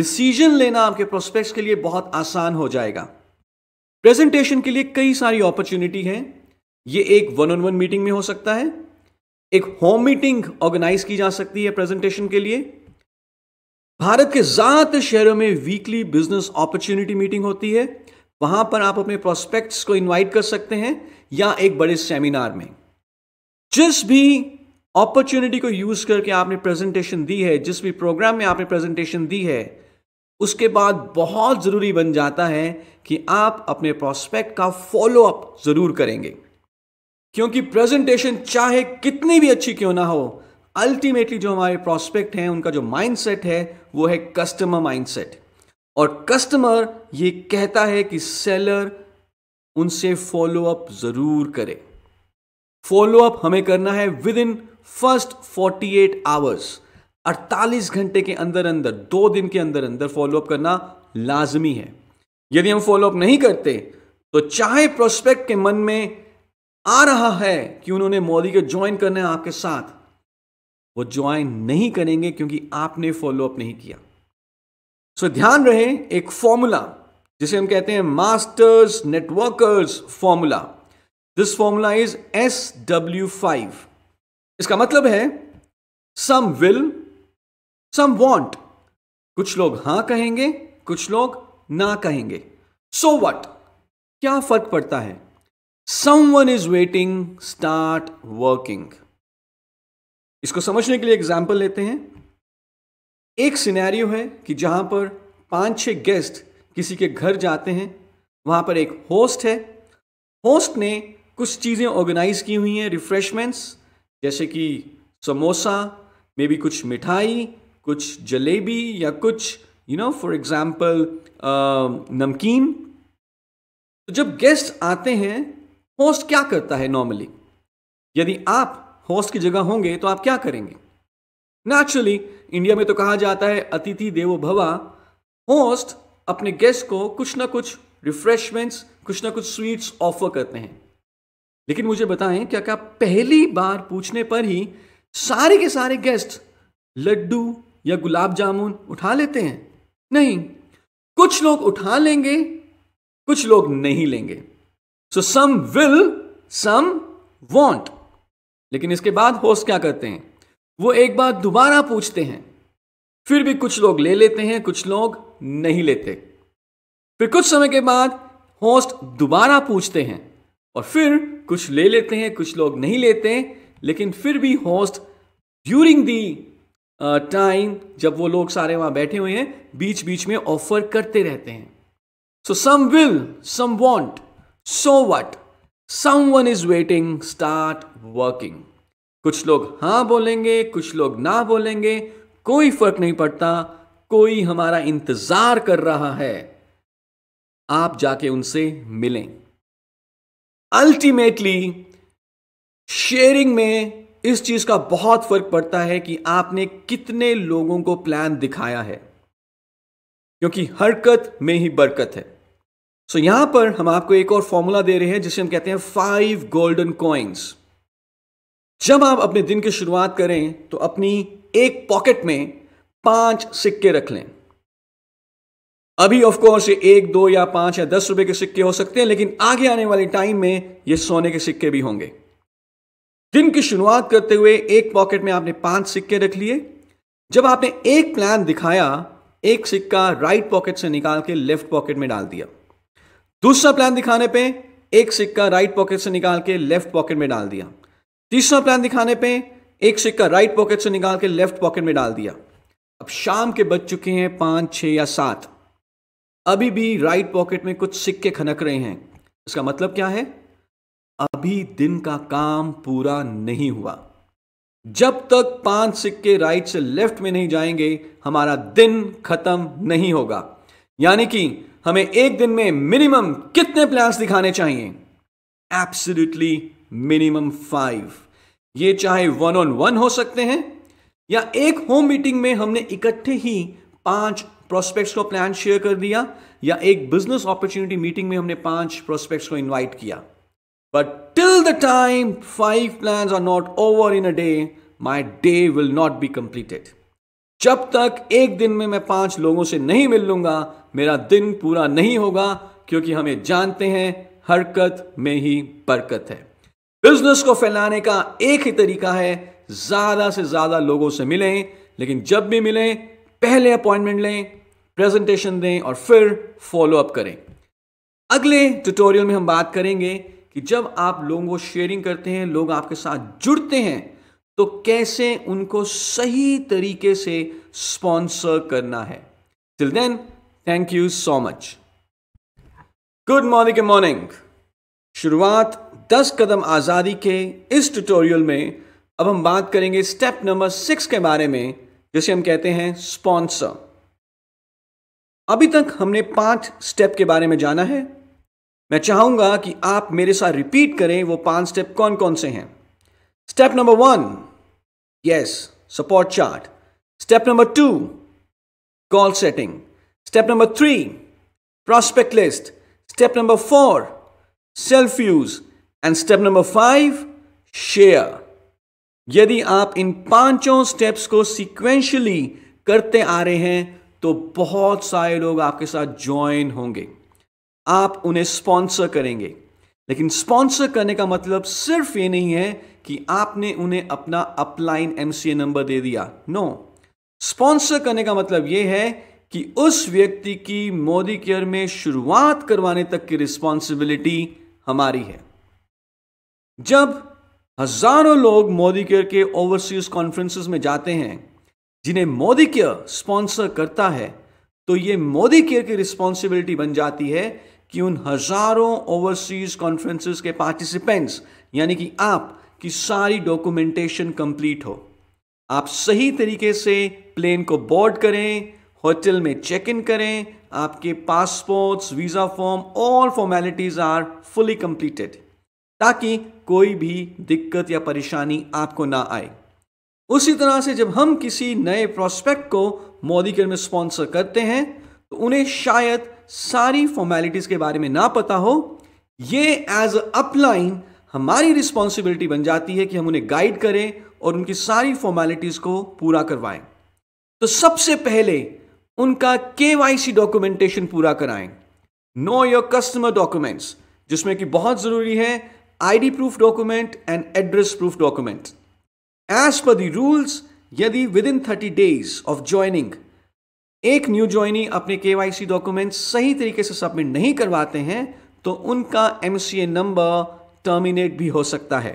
decision लेना आपके प्रोस्पेक्ट्स के लिए बहुत आसान हो जाएगा प्रेजेंटेशन के लिए कई सारी अपॉर्चुनिटी हैं ये एक वन ऑन वन मीटिंग में हो सकता है एक होम मीटिंग ऑर्गेनाइज की जा सकती है प्रेजेंटेशन के लिए भारत के ज़्यादातर शहरों में वीकली बिजनेस अपॉर्चुनिटी मीटिंग होती है वहां पर आप अपने प्रोस्पेक्ट्स को इनवाइट कर सकते हैं या एक बड़े सेमिनार में जिस भी अपॉर्चुनिटी को यूज़ करके आपने प्रेजेंटेशन दी है जिस भी प्रोग्राम में आपने प्रेजेंटेशन दी है उसके बाद बहुत ज़रूरी बन जाता है कि आप अपने प्रोस्पेक्ट का फॉलो अप ज़रूर करेंगे क्योंकि प्रेजेंटेशन चाहे कितनी भी अच्छी क्यों ना हो अल्टीमेटली जो हमारे प्रोस्पेक्ट हैं उनका जो माइंडसेट है वो है कस्टमर माइंडसेट और कस्टमर ये कहता है कि सेलर उनसे फॉलो अप ज़रूर करे फॉलोअप हमें करना है विद इन फर्स्ट 48 आवर्स अड़तालीस घंटे के अंदर अंदर दो दिन के अंदर अंदर फॉलोअप करना लाजमी है यदि हम फॉलोअप नहीं करते तो चाहे प्रोस्पेक्ट के मन में आ रहा है कि उन्होंने मोदी को ज्वाइन करना है आपके साथ वो ज्वाइन नहीं करेंगे क्योंकि आपने फॉलो अप नहीं किया सो so, ध्यान रहे एक फॉर्मूला जिसे हम कहते हैं masters networkers formula this formula is S W five इसका मतलब है सम विल सम वॉन्ट कुछ लोग हां कहेंगे कुछ लोग ना कहेंगे सो so वट क्या फर्क पड़ता है someone is waiting start working इसको समझने के लिए एग्जाम्पल लेते हैं एक सिनेरियो है कि जहाँ पर पांच छः गेस्ट किसी के घर जाते हैं वहाँ पर एक होस्ट है होस्ट ने कुछ चीज़ें ऑर्गेनाइज की हुई हैं रिफ्रेशमेंट्स जैसे कि समोसा मे बी कुछ मिठाई कुछ जलेबी या कुछ यू नो फॉर एग्ज़ाम्पल नमकीन तो जब गेस्ट आते हैं होस्ट क्या करता है नॉर्मली यदि आप होस्ट की जगह होंगे तो आप क्या करेंगे नेचुरली इंडिया में तो कहा जाता है अतिथि देवो भवा होस्ट अपने गेस्ट को कुछ ना कुछ रिफ्रेशमेंट्स कुछ ना कुछ स्वीट्स ऑफर करते हैं लेकिन मुझे बताएं क्या क्या पहली बार पूछने पर ही सारे के सारे गेस्ट लड्डू या गुलाब जामुन उठा लेते हैं नहीं कुछ लोग उठा लेंगे कुछ लोग नहीं लेंगे सो सम विल सम वॉन्ट लेकिन इसके बाद होस्ट क्या करते हैं वो एक बार दोबारा पूछते हैं फिर भी कुछ लोग ले लेते हैं कुछ लोग नहीं लेते फिर कुछ समय के बाद होस्ट दोबारा पूछते हैं और फिर कुछ ले लेते हैं कुछ लोग नहीं लेते लेकिन फिर भी होस्ट ड्यूरिंग दी टाइम जब वो लोग सारे वहां बैठे हुए हैं बीच बीच में ऑफर करते रहते हैं so some will some won't so what someone is waiting start working कुछ लोग हाँ बोलेंगे कुछ लोग ना बोलेंगे कोई फर्क नहीं पड़ता कोई हमारा इंतजार कर रहा है आप जाके उनसे मिलें अल्टीमेटली शेयरिंग में इस चीज का बहुत फर्क पड़ता है कि आपने कितने लोगों को प्लान दिखाया है क्योंकि हरकत में ही बरकत है सो so यहां पर हम आपको एक और फॉर्मूला दे रहे हैं जिसे हम कहते हैं फाइव गोल्डन कॉइन्स जब आप अपने दिन की शुरुआत करें तो अपनी एक पॉकेट में पांच सिक्के रख लें अभी ऑफ कोर्स ये एक दो या पांच या दस रुपए के सिक्के हो सकते हैं लेकिन आगे आने वाले टाइम में ये सोने के सिक्के भी होंगे दिन की शुरुआत करते हुए एक पॉकेट में आपने पांच सिक्के रख लिए जब आपने एक प्लान दिखाया एक सिक्का राइट पॉकेट से निकाल के लेफ्ट पॉकेट में डाल दिया दूसरा प्लान दिखाने पे एक सिक्का राइट पॉकेट से निकाल के लेफ्ट पॉकेट में डाल दिया तीसरा प्लान दिखाने पे एक सिक्का राइट पॉकेट से निकाल के लेफ्ट पॉकेट में डाल दिया अब शाम के बज चुके हैं पांच छह या सात अभी भी राइट पॉकेट में कुछ सिक्के खनक रहे हैं इसका मतलब क्या है अभी दिन का काम पूरा नहीं हुआ जब तक पांच सिक्के राइट से लेफ्ट में नहीं जाएंगे हमारा दिन खत्म नहीं होगा यानी कि हमें एक दिन में मिनिमम कितने प्लान्स दिखाने चाहिए एब्सोल्युटली मिनिमम फाइव ये चाहे वन ऑन वन हो सकते हैं या एक होम मीटिंग में हमने इकट्ठे ही पांच प्रोस्पेक्ट्स को प्लान शेयर कर दिया या एक बिजनेस अपॉर्चुनिटी मीटिंग में हमने पांच प्रोस्पेक्ट्स को इनवाइट किया but till the time five plan are not over in a day my day will not be completed जब तक एक दिन में मैं पांच लोगों से नहीं मिल लूंगा मेरा दिन पूरा नहीं होगा क्योंकि हमें जानते हैं हरकत में ही बरकत है बिजनेस को फैलाने का एक ही तरीका है ज्यादा से ज्यादा लोगों से मिलें लेकिन जब भी मिलें पहले अपॉइंटमेंट लें प्रेजेंटेशन दें और फिर फॉलो अप करें अगले ट्यूटोरियल में हम बात करेंगे कि जब आप लोगों को शेयरिंग करते हैं लोग आपके साथ जुड़ते हैं तो कैसे उनको सही तरीके से स्पॉन्सर करना है till then thank you so much good morning morning शुरुआत दस कदम आज़ादी के इस ट्यूटोरियल में अब हम बात करेंगे स्टेप नंबर सिक्स के बारे में जिसे हम कहते हैं स्पॉन्सर अभी तक हमने पांच स्टेप के बारे में जाना है मैं चाहूंगा कि आप मेरे साथ रिपीट करें वो पांच स्टेप कौन कौन से हैं step number one yes support chart step number two call setting step number three prospect list step number four self use and step number five share यदि आप इन पांचों स्टेप्स को सीक्वेंशली करते आ रहे हैं तो बहुत सारे लोग आपके साथ ज्वाइन होंगे आप उन्हें स्पॉन्सर करेंगे लेकिन स्पॉन्सर करने का मतलब सिर्फ ये नहीं है कि आपने उन्हें अपना अपलाइन एमसीए नंबर दे दिया नो स्पॉन्सर करने का मतलब यह है कि उस व्यक्ति की मोदी केयर में शुरुआत करवाने तक की रिस्पॉन्सिबिलिटी हमारी है जब हजारों लोग मोदी केयर के ओवरसीज कॉन्फ्रेंसेस में जाते हैं जिन्हें मोदी केयर स्पॉन्सर करता है तो ये मोदी केयर की रिस्पॉन्सिबिलिटी बन जाती है कि उन हजारों ओवरसीज कॉन्फ्रेंसेस के पार्टिसिपेंट्स यानी कि आप की सारी डॉक्यूमेंटेशन कंप्लीट हो आप सही तरीके से प्लेन को बोर्ड करें होटल में चेक इन करें आपके passports visa form all formalities are fully completed ताकि कोई भी दिक्कत या परेशानी आपको ना आए उसी तरह से जब हम किसी नए प्रोस्पेक्ट को मोदी केयर में स्पॉन्सर करते हैं तो उन्हें शायद सारी फॉर्मेलिटीज के बारे में ना पता हो ये एज अ अपलाइन हमारी रिस्पॉन्सिबिलिटी बन जाती है कि हम उन्हें गाइड करें और उनकी सारी फॉर्मेलिटीज को पूरा करवाएं तो सबसे पहले उनका के डॉक्यूमेंटेशन पूरा कराएं नो योर कस्टमर डॉक्यूमेंट्स जिसमें कि बहुत ज़रूरी है ID proof document and address proof document. As per the rules, यदि within thirty days of joining एक न्यू ज्वाइनी अपने के वाई सी डॉक्यूमेंट सही तरीके से सबमिट नहीं करवाते हैं तो उनका M C A number terminate भी हो सकता है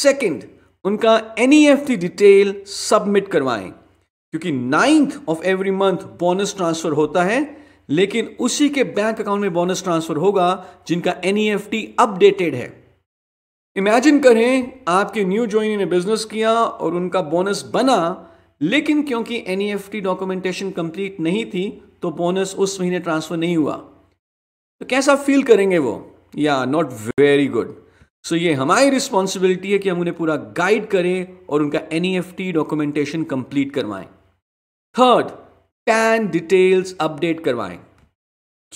सेकेंड उनका एन डिटेल सबमिट करवाएं क्योंकि ninth of every month bonus transfer होता है लेकिन उसी के बैंक अकाउंट में बोनस ट्रांसफर होगा जिनका एनईएफटी अपडेटेड e है इमेजिन करें आपके न्यू ज्वाइनी ने बिजनेस किया और उनका बोनस बना लेकिन क्योंकि एनईएफटी डॉक्यूमेंटेशन कंप्लीट नहीं थी तो बोनस उस महीने ट्रांसफर नहीं हुआ तो कैसा फील करेंगे वो या नॉट वेरी गुड सो ये हमारी रिस्पॉन्सिबिलिटी है कि हम उन्हें पूरा गाइड करें और उनका एन डॉक्यूमेंटेशन कंप्लीट करवाएं थर्ड पैन डिटेल्स अपडेट करवाएं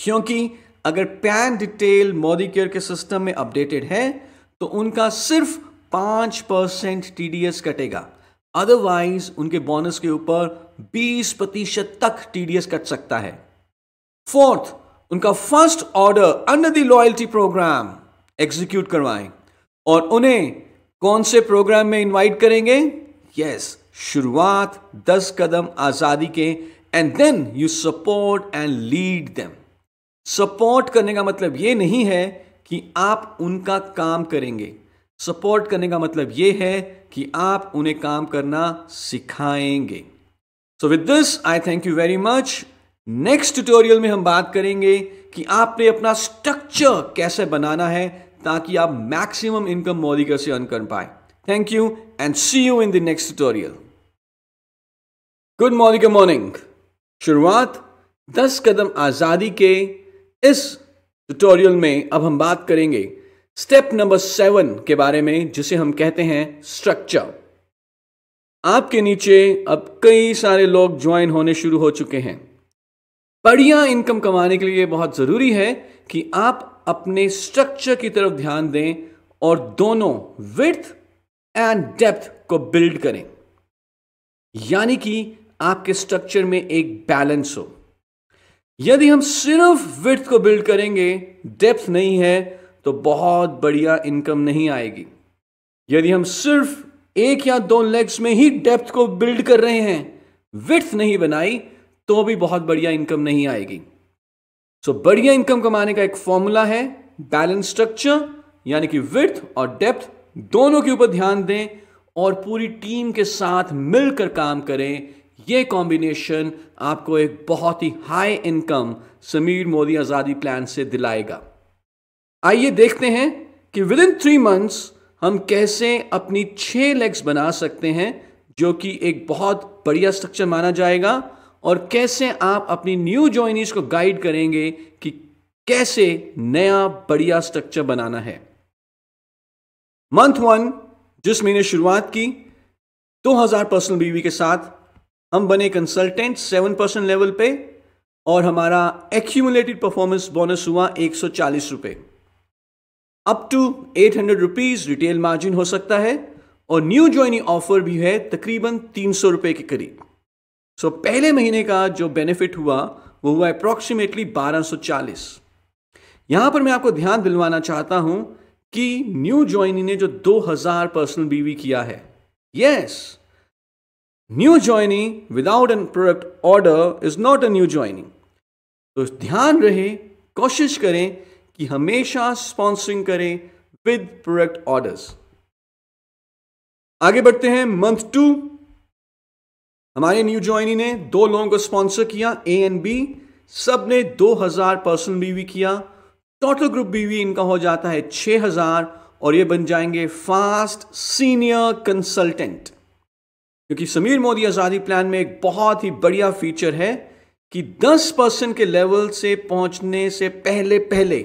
क्योंकि अगर पैन डिटेल मोदी केयर के सिस्टम में अपडेटेड है तो उनका सिर्फ पांच परसेंट टी कटेगा अदरवाइज उनके बोनस के ऊपर 20 प्रतिशत तक टीडीएस कट सकता है फोर्थ उनका first order under the loyalty program execute करवाएं और उन्हें कौन से प्रोग्राम में इनवाइट करेंगे यस yes, शुरुआत 10 कदम आजादी के and then you support and lead them support करने का मतलब ये नहीं है कि आप उनका काम करेंगे सपोर्ट करने का मतलब ये है कि आप उन्हें काम करना सिखाएंगे so with this I thank you very much next tutorial में हम बात करेंगे कि आपने अपना स्ट्रक्चर कैसे बनाना है ताकि आप मैक्सिमम इनकम मोदी से अर्न कर पाए thank you and see you in the next tutorial good morning morning शुरुआत दस कदम आज़ादी के इस ट्यूटोरियल में अब हम बात करेंगे स्टेप नंबर सेवन के बारे में जिसे हम कहते हैं स्ट्रक्चर आपके नीचे अब कई सारे लोग ज्वाइन होने शुरू हो चुके हैं बढ़िया इनकम कमाने के लिए बहुत ज़रूरी है कि आप अपने स्ट्रक्चर की तरफ ध्यान दें और दोनों विथ एंड डेप्थ को बिल्ड करें यानी कि आपके स्ट्रक्चर में एक बैलेंस हो यदि हम सिर्फ विथ को बिल्ड करेंगे डेप्थ नहीं है तो बहुत बढ़िया इनकम नहीं आएगी यदि हम सिर्फ एक या दो लेग्स में ही डेप्थ को बिल्ड कर रहे हैं विथ नहीं बनाई तो भी बहुत बढ़िया इनकम नहीं आएगी सो so, बढ़िया इनकम कमाने का एक फॉर्मूला है बैलेंस स्ट्रक्चर यानी कि विथ और डेप्थ दोनों के ऊपर ध्यान दें और पूरी टीम के साथ मिलकर काम करें ये कॉम्बिनेशन आपको एक बहुत ही हाई इनकम समीर मोदी आज़ादी प्लान से दिलाएगा आइए देखते हैं कि विद इन थ्री मंथ्स हम कैसे अपनी छह लेग्स बना सकते हैं जो कि एक बहुत बढ़िया स्ट्रक्चर माना जाएगा और कैसे आप अपनी न्यू जॉइनीज को गाइड करेंगे कि कैसे नया बढ़िया स्ट्रक्चर बनाना है मंथ वन जिस महीने शुरुआत की 2000 पर्सनल बीवी के साथ हम बने कंसल्टेंट सेवन परसेंट लेवल पे और हमारा एक्यूमुलेटेड परफॉर्मेंस बोनस हुआ एक सौ चालीस रुपये up to eight hundred rupees retail margin हो सकता है और न्यू ज्वाइनिंग ऑफर भी है तकरीबन तीन सौ रुपये के करीब सो so, पहले महीने का जो बेनिफिट हुआ वो हुआ अप्रॉक्सीमेटली बारह सौ चालीस यहां पर मैं आपको ध्यान दिलवाना चाहता हूं कि न्यू ज्वाइनिंग ने जो दो हज़ार पर्सनल बीवी किया है yes yes, new joining without an product order is not a new joining तो ध्यान रहे कोशिश करें कि हमेशा स्पॉन्सरिंग करें विद प्रोडक्ट ऑर्डर्स आगे बढ़ते हैं मंथ टू हमारे न्यू ज्वाइनी ने दो लोगों को स्पॉन्सर किया ए एंड बी सब ने दो हजार पर्सनल बीवी किया टोटल ग्रुप बीवी इनका हो जाता है हजार और ये बन जाएंगे फास्ट सीनियर कंसल्टेंट क्योंकि समीर मोदी आज़ादी प्लान में एक बहुत ही बढ़िया फीचर है कि 10 परसेंट के लेवल से पहुंचने से पहले पहले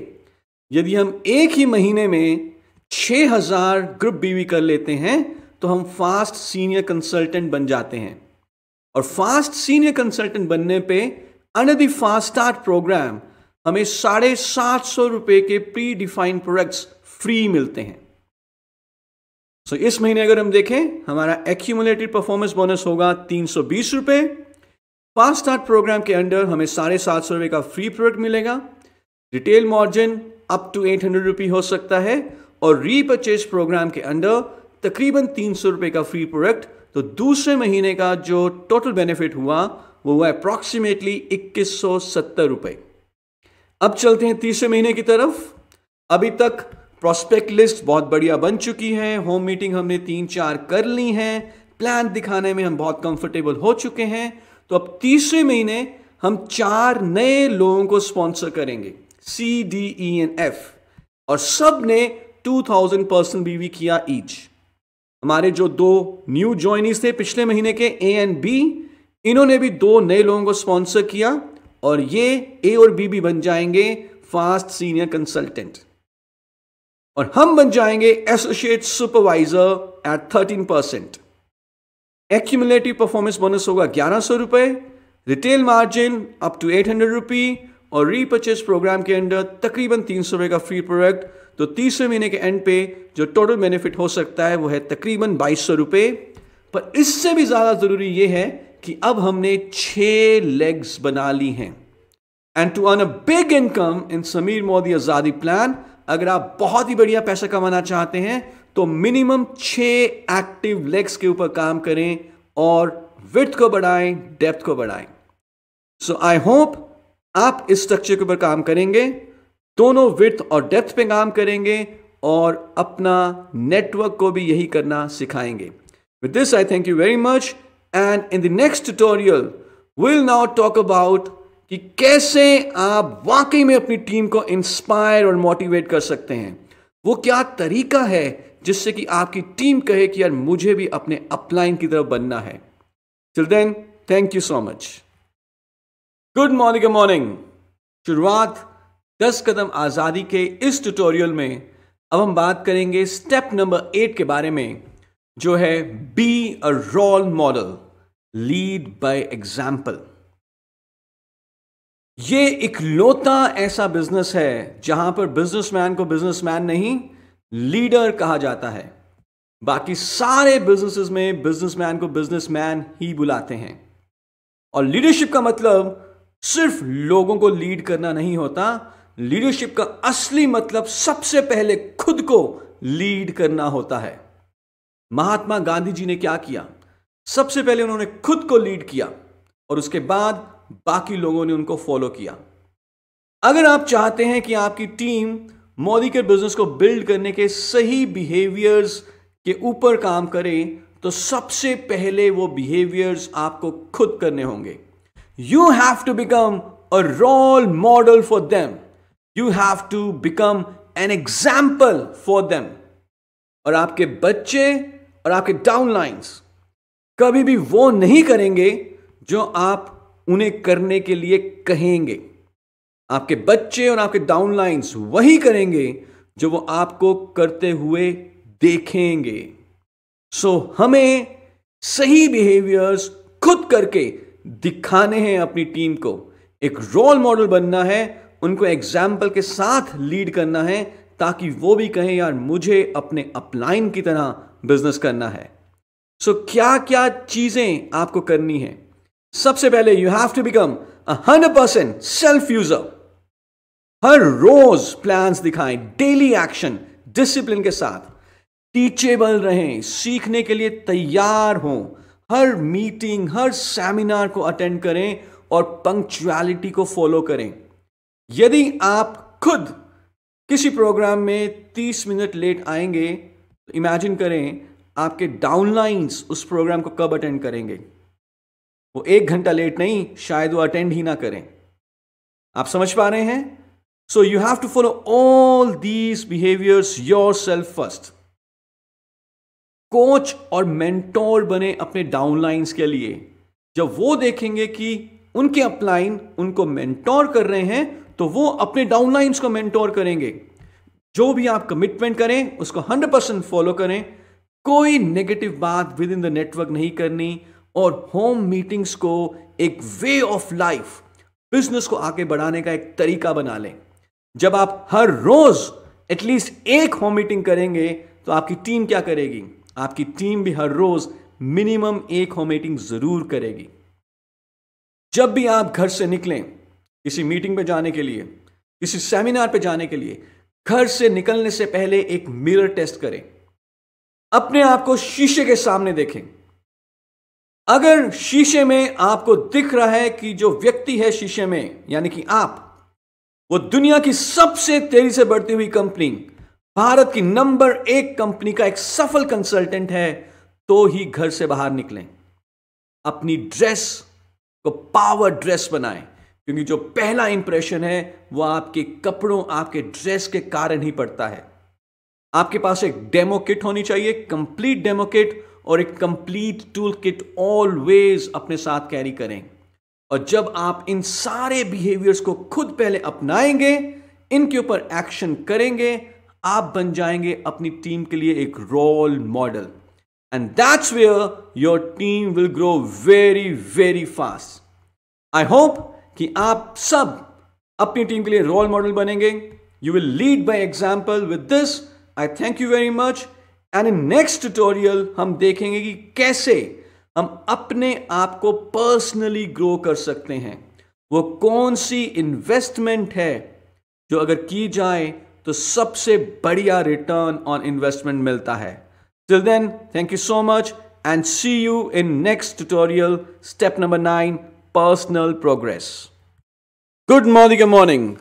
यदि हम एक ही महीने में 6000 ग्रुप बीवी कर लेते हैं तो हम फास्ट सीनियर कंसल्टेंट बन जाते हैं और फास्ट सीनियर कंसल्टेंट बनने पे under the fast start program हमें साढ़े सात सौ रुपये के प्री डिफाइंड प्रोडक्ट्स फ्री मिलते हैं सो इस महीने अगर हम देखें हमारा एक्यूमुलेटेड परफॉर्मेंस बोनस होगा तीन सौ बीस रुपये फास्ट स्टार्ट प्रोग्राम के अंडर हमें साढ़े सात सौ रुपये का फ्री प्रोडक्ट मिलेगा retail margin up to eight hundred rupee हो सकता है और रीपरचेज प्रोग्राम के अंडर तकरीबन तीन सौ रुपये का फ्री प्रोडक्ट तो दूसरे महीने का जो टोटल बेनिफिट हुआ वो हुआ अप्रॉक्सीमेटली इक्कीस सौ सत्तर रुपये अब चलते हैं तीसरे महीने की तरफ अभी तक प्रोस्पेक्ट लिस्ट बहुत बढ़िया बन चुकी है होम मीटिंग हमने तीन चार कर ली हैं प्लान दिखाने में हम बहुत कंफर्टेबल हो चुके हैं तो अब तीसरे महीने हम चार नए लोगों को स्पॉन्सर करेंगे C D E N F और सब ने टू थाउजेंड परसेंट बीवी किया ईच हमारे जो दो न्यू ज्वाइनिस थे पिछले महीने के ए एंड बी इन्होंने भी दो नए लोगों को स्पॉन्सर किया और ये ए और बी भी बन जाएंगे फास्ट सीनियर कंसल्टेंट और हम बन जाएंगे associate supervisor at thirteen percent accumulative performance bonus होगा ग्यारह सौ रुपए retail margin up to eight hundred rupee और रीपर्चेज प्रोग्राम के अंडर तकरीबन तीन सौ रुपए का फ्री प्रोडक्ट तो तीसरे महीने के एंड पे जो टोटल बेनिफिट हो सकता है वो है तकरीबन बाईस सौ रुपए पर इससे भी ज़्यादा ज़रूरी यह है कि अब हमने छह लेग्स बना ली हैं and to earn a big income in Sameer Modi आज़ादी प्लान अगर आप बहुत ही बढ़िया पैसा कमाना चाहते हैं तो मिनिमम छह एक्टिव लेग्स के ऊपर काम करें और विथ को बढ़ाएं डेप्थ को बढ़ाएं सो आई होप आप इस स्ट्रक्चर के ऊपर काम करेंगे दोनों विथ और डेप्थ पे काम करेंगे और अपना नेटवर्क को भी यही करना सिखाएंगे with this I thank you very much and in the next tutorial will now talk about कि कैसे आप वाकई में अपनी टीम को इंस्पायर और मोटिवेट कर सकते हैं वो क्या तरीका है जिससे कि आपकी टीम कहे कि यार मुझे भी अपने अपलाइन की तरफ बनना है till then thank you so much good morning morning शुरुआत दस कदम आज़ादी के इस ट्यूटोरियल में अब हम बात करेंगे स्टेप नंबर एट के बारे में जो है be a role model lead by example ये इकलौता ऐसा बिजनेस है जहां पर बिजनेसमैन को बिजनेसमैन नहीं लीडर कहा जाता है बाकी सारे बिजनेसेस में बिजनेसमैन को बिजनेसमैन ही बुलाते हैं और लीडरशिप का मतलब सिर्फ लोगों को लीड करना नहीं होता लीडरशिप का असली मतलब सबसे पहले खुद को लीड करना होता है महात्मा गांधी जी ने क्या किया सबसे पहले उन्होंने खुद को लीड किया और उसके बाद बाकी लोगों ने उनको फॉलो किया अगर आप चाहते हैं कि आपकी टीम मोदी के बिजनेस को बिल्ड करने के सही बिहेवियर्स के ऊपर काम करे तो सबसे पहले वो बिहेवियर्स आपको खुद करने होंगे you have to become a role model for them you have to become an example for them और आपके बच्चे और आपके डाउनलाइंस कभी भी वो नहीं करेंगे जो आप उन्हें करने के लिए कहेंगे आपके बच्चे और आपके डाउनलाइंस वही करेंगे जो वो आपको करते हुए देखेंगे सो so, हमें सही बिहेवियर्स खुद करके दिखाने हैं अपनी टीम को एक रोल मॉडल बनना है उनको एग्जाम्पल के साथ लीड करना है ताकि वो भी कहें यार मुझे अपने अपलाइन की तरह बिजनेस करना है सो so, क्या क्या चीज़ें आपको करनी है सबसे पहले you have to become hundred percent self user हर रोज प्लान दिखाएं डेली एक्शन डिसिप्लिन के साथ टीचेबल रहें सीखने के लिए तैयार हो हर मीटिंग हर सेमिनार को अटेंड करें और पंक्चुअलिटी को फॉलो करें यदि आप खुद किसी प्रोग्राम में 30 मिनट लेट आएंगे तो इमेजिन करें आपके डाउनलाइंस उस प्रोग्राम को कब अटेंड करेंगे वो एक घंटा लेट नहीं शायद वो अटेंड ही ना करें आप समझ पा रहे हैं so you have to follow all these behaviours yourself first coach और मेंटोर बने अपने डाउनलाइंस के लिए जब वो देखेंगे कि उनके अपलाइन उनको मेंटोर कर रहे हैं तो वो अपने डाउनलाइंस को मेंटोर करेंगे जो भी आप कमिटमेंट करें उसको 100 परसेंट फॉलो करें कोई नेगेटिव बात विद इन द नेटवर्क नहीं करनी और होम मीटिंग्स को एक वे ऑफ लाइफ बिजनेस को आगे बढ़ाने का एक तरीका बना लें जब आप हर रोज एटलीस्ट एक होम मीटिंग करेंगे तो आपकी टीम क्या करेगी आपकी टीम भी हर रोज मिनिमम एक होम मीटिंग जरूर करेगी जब भी आप घर से निकलें किसी मीटिंग पे जाने के लिए किसी सेमिनार पे जाने के लिए घर से निकलने से पहले एक मिरर टेस्ट करें अपने आप को शीशे के सामने देखें अगर शीशे में आपको दिख रहा है कि जो व्यक्ति है शीशे में यानी कि आप वो दुनिया की सबसे तेजी से बढ़ती हुई कंपनी भारत की नंबर एक कंपनी का एक सफल कंसल्टेंट है तो ही घर से बाहर निकलें अपनी ड्रेस को पावर ड्रेस बनाएं क्योंकि जो पहला इंप्रेशन है वह आपके कपड़ों आपके ड्रेस के कारण ही पड़ता है आपके पास एक डेमो किट होनी चाहिए कंप्लीट डेमो किट और एक कंप्लीट टूल किट ऑलवेज अपने साथ कैरी करें और जब आप इन सारे बिहेवियर्स को खुद पहले अपनाएंगे इनके ऊपर एक्शन करेंगे आप बन जाएंगे अपनी टीम के लिए एक role model and that's where your team will grow very very fast I hope कि आप सब अपनी टीम के लिए रोल मॉडल बनेंगे you will lead by example with this I thank you very much and in next tutorial हम देखेंगे कि कैसे हम अपने आप को पर्सनली ग्रो कर सकते हैं वो कौन सी इन्वेस्टमेंट है जो अगर की जाए तो सबसे बढ़िया रिटर्न ऑन इन्वेस्टमेंट मिलता है till then thank you so much and see you in next tutorial step number nine personal progress good morning morning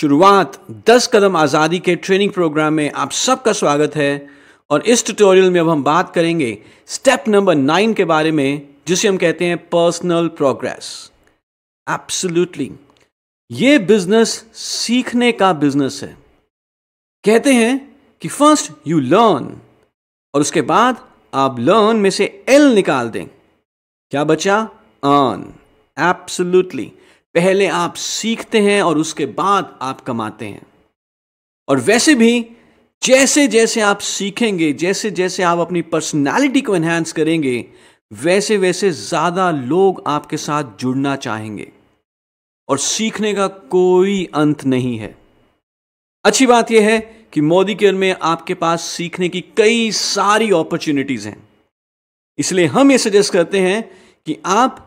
शुरुआत 10 कदम आज़ादी के ट्रेनिंग प्रोग्राम में आप सबका स्वागत है और इस ट्यूटोरियल में अब हम बात करेंगे स्टेप नंबर नाइन के बारे में जिसे हम कहते हैं पर्सनल प्रोग्रेस एब्सोल्युटली ये बिजनेस सीखने का बिजनेस है कहते हैं कि फर्स्ट यू लर्न और उसके बाद आप लर्न में से एल निकाल दें क्या बचा अर्न एब्सोल्युटली पहले आप सीखते हैं और उसके बाद आप कमाते हैं और वैसे भी जैसे जैसे आप सीखेंगे जैसे जैसे आप अपनी पर्सनालिटी को एनहेंस करेंगे वैसे वैसे ज़्यादा लोग आपके साथ जुड़ना चाहेंगे और सीखने का कोई अंत नहीं है अच्छी बात यह है कि मोदी केयर में आपके पास सीखने की कई सारी अपॉर्चुनिटीज़ हैं इसलिए हम ये सजेस्ट करते हैं कि आप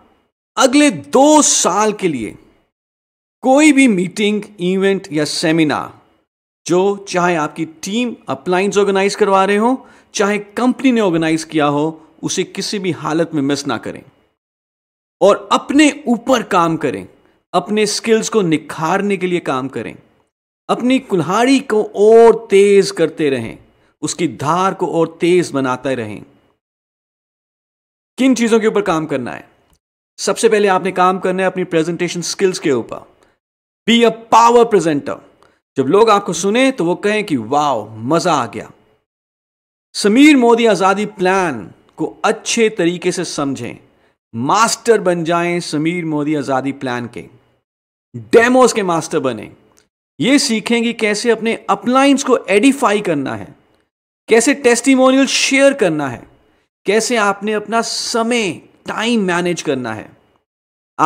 अगले दो साल के लिए कोई भी मीटिंग इवेंट या सेमिनार जो चाहे आपकी टीम अपलाइंस ऑर्गेनाइज करवा रहे हो चाहे कंपनी ने ऑर्गेनाइज किया हो उसे किसी भी हालत में मिस ना करें और अपने ऊपर काम करें अपने स्किल्स को निखारने के लिए काम करें अपनी कुल्हाड़ी को और तेज करते रहें उसकी धार को और तेज बनाते रहें किन चीजों के ऊपर काम करना है सबसे पहले आपने काम करना है अपनी प्रेजेंटेशन स्किल्स के ऊपर बी अ पावर प्रेजेंटर जब लोग आपको सुने तो वो कहें कि वाह मज़ा आ गया समीर मोदी आज़ादी प्लान को अच्छे तरीके से समझें मास्टर बन जाएं समीर मोदी आज़ादी प्लान के डेमोस के मास्टर बने ये सीखें कि कैसे अपने अपलाइंस को एडिफाई करना है कैसे टेस्टिमोनियल शेयर करना है कैसे आपने अपना समय टाइम मैनेज करना है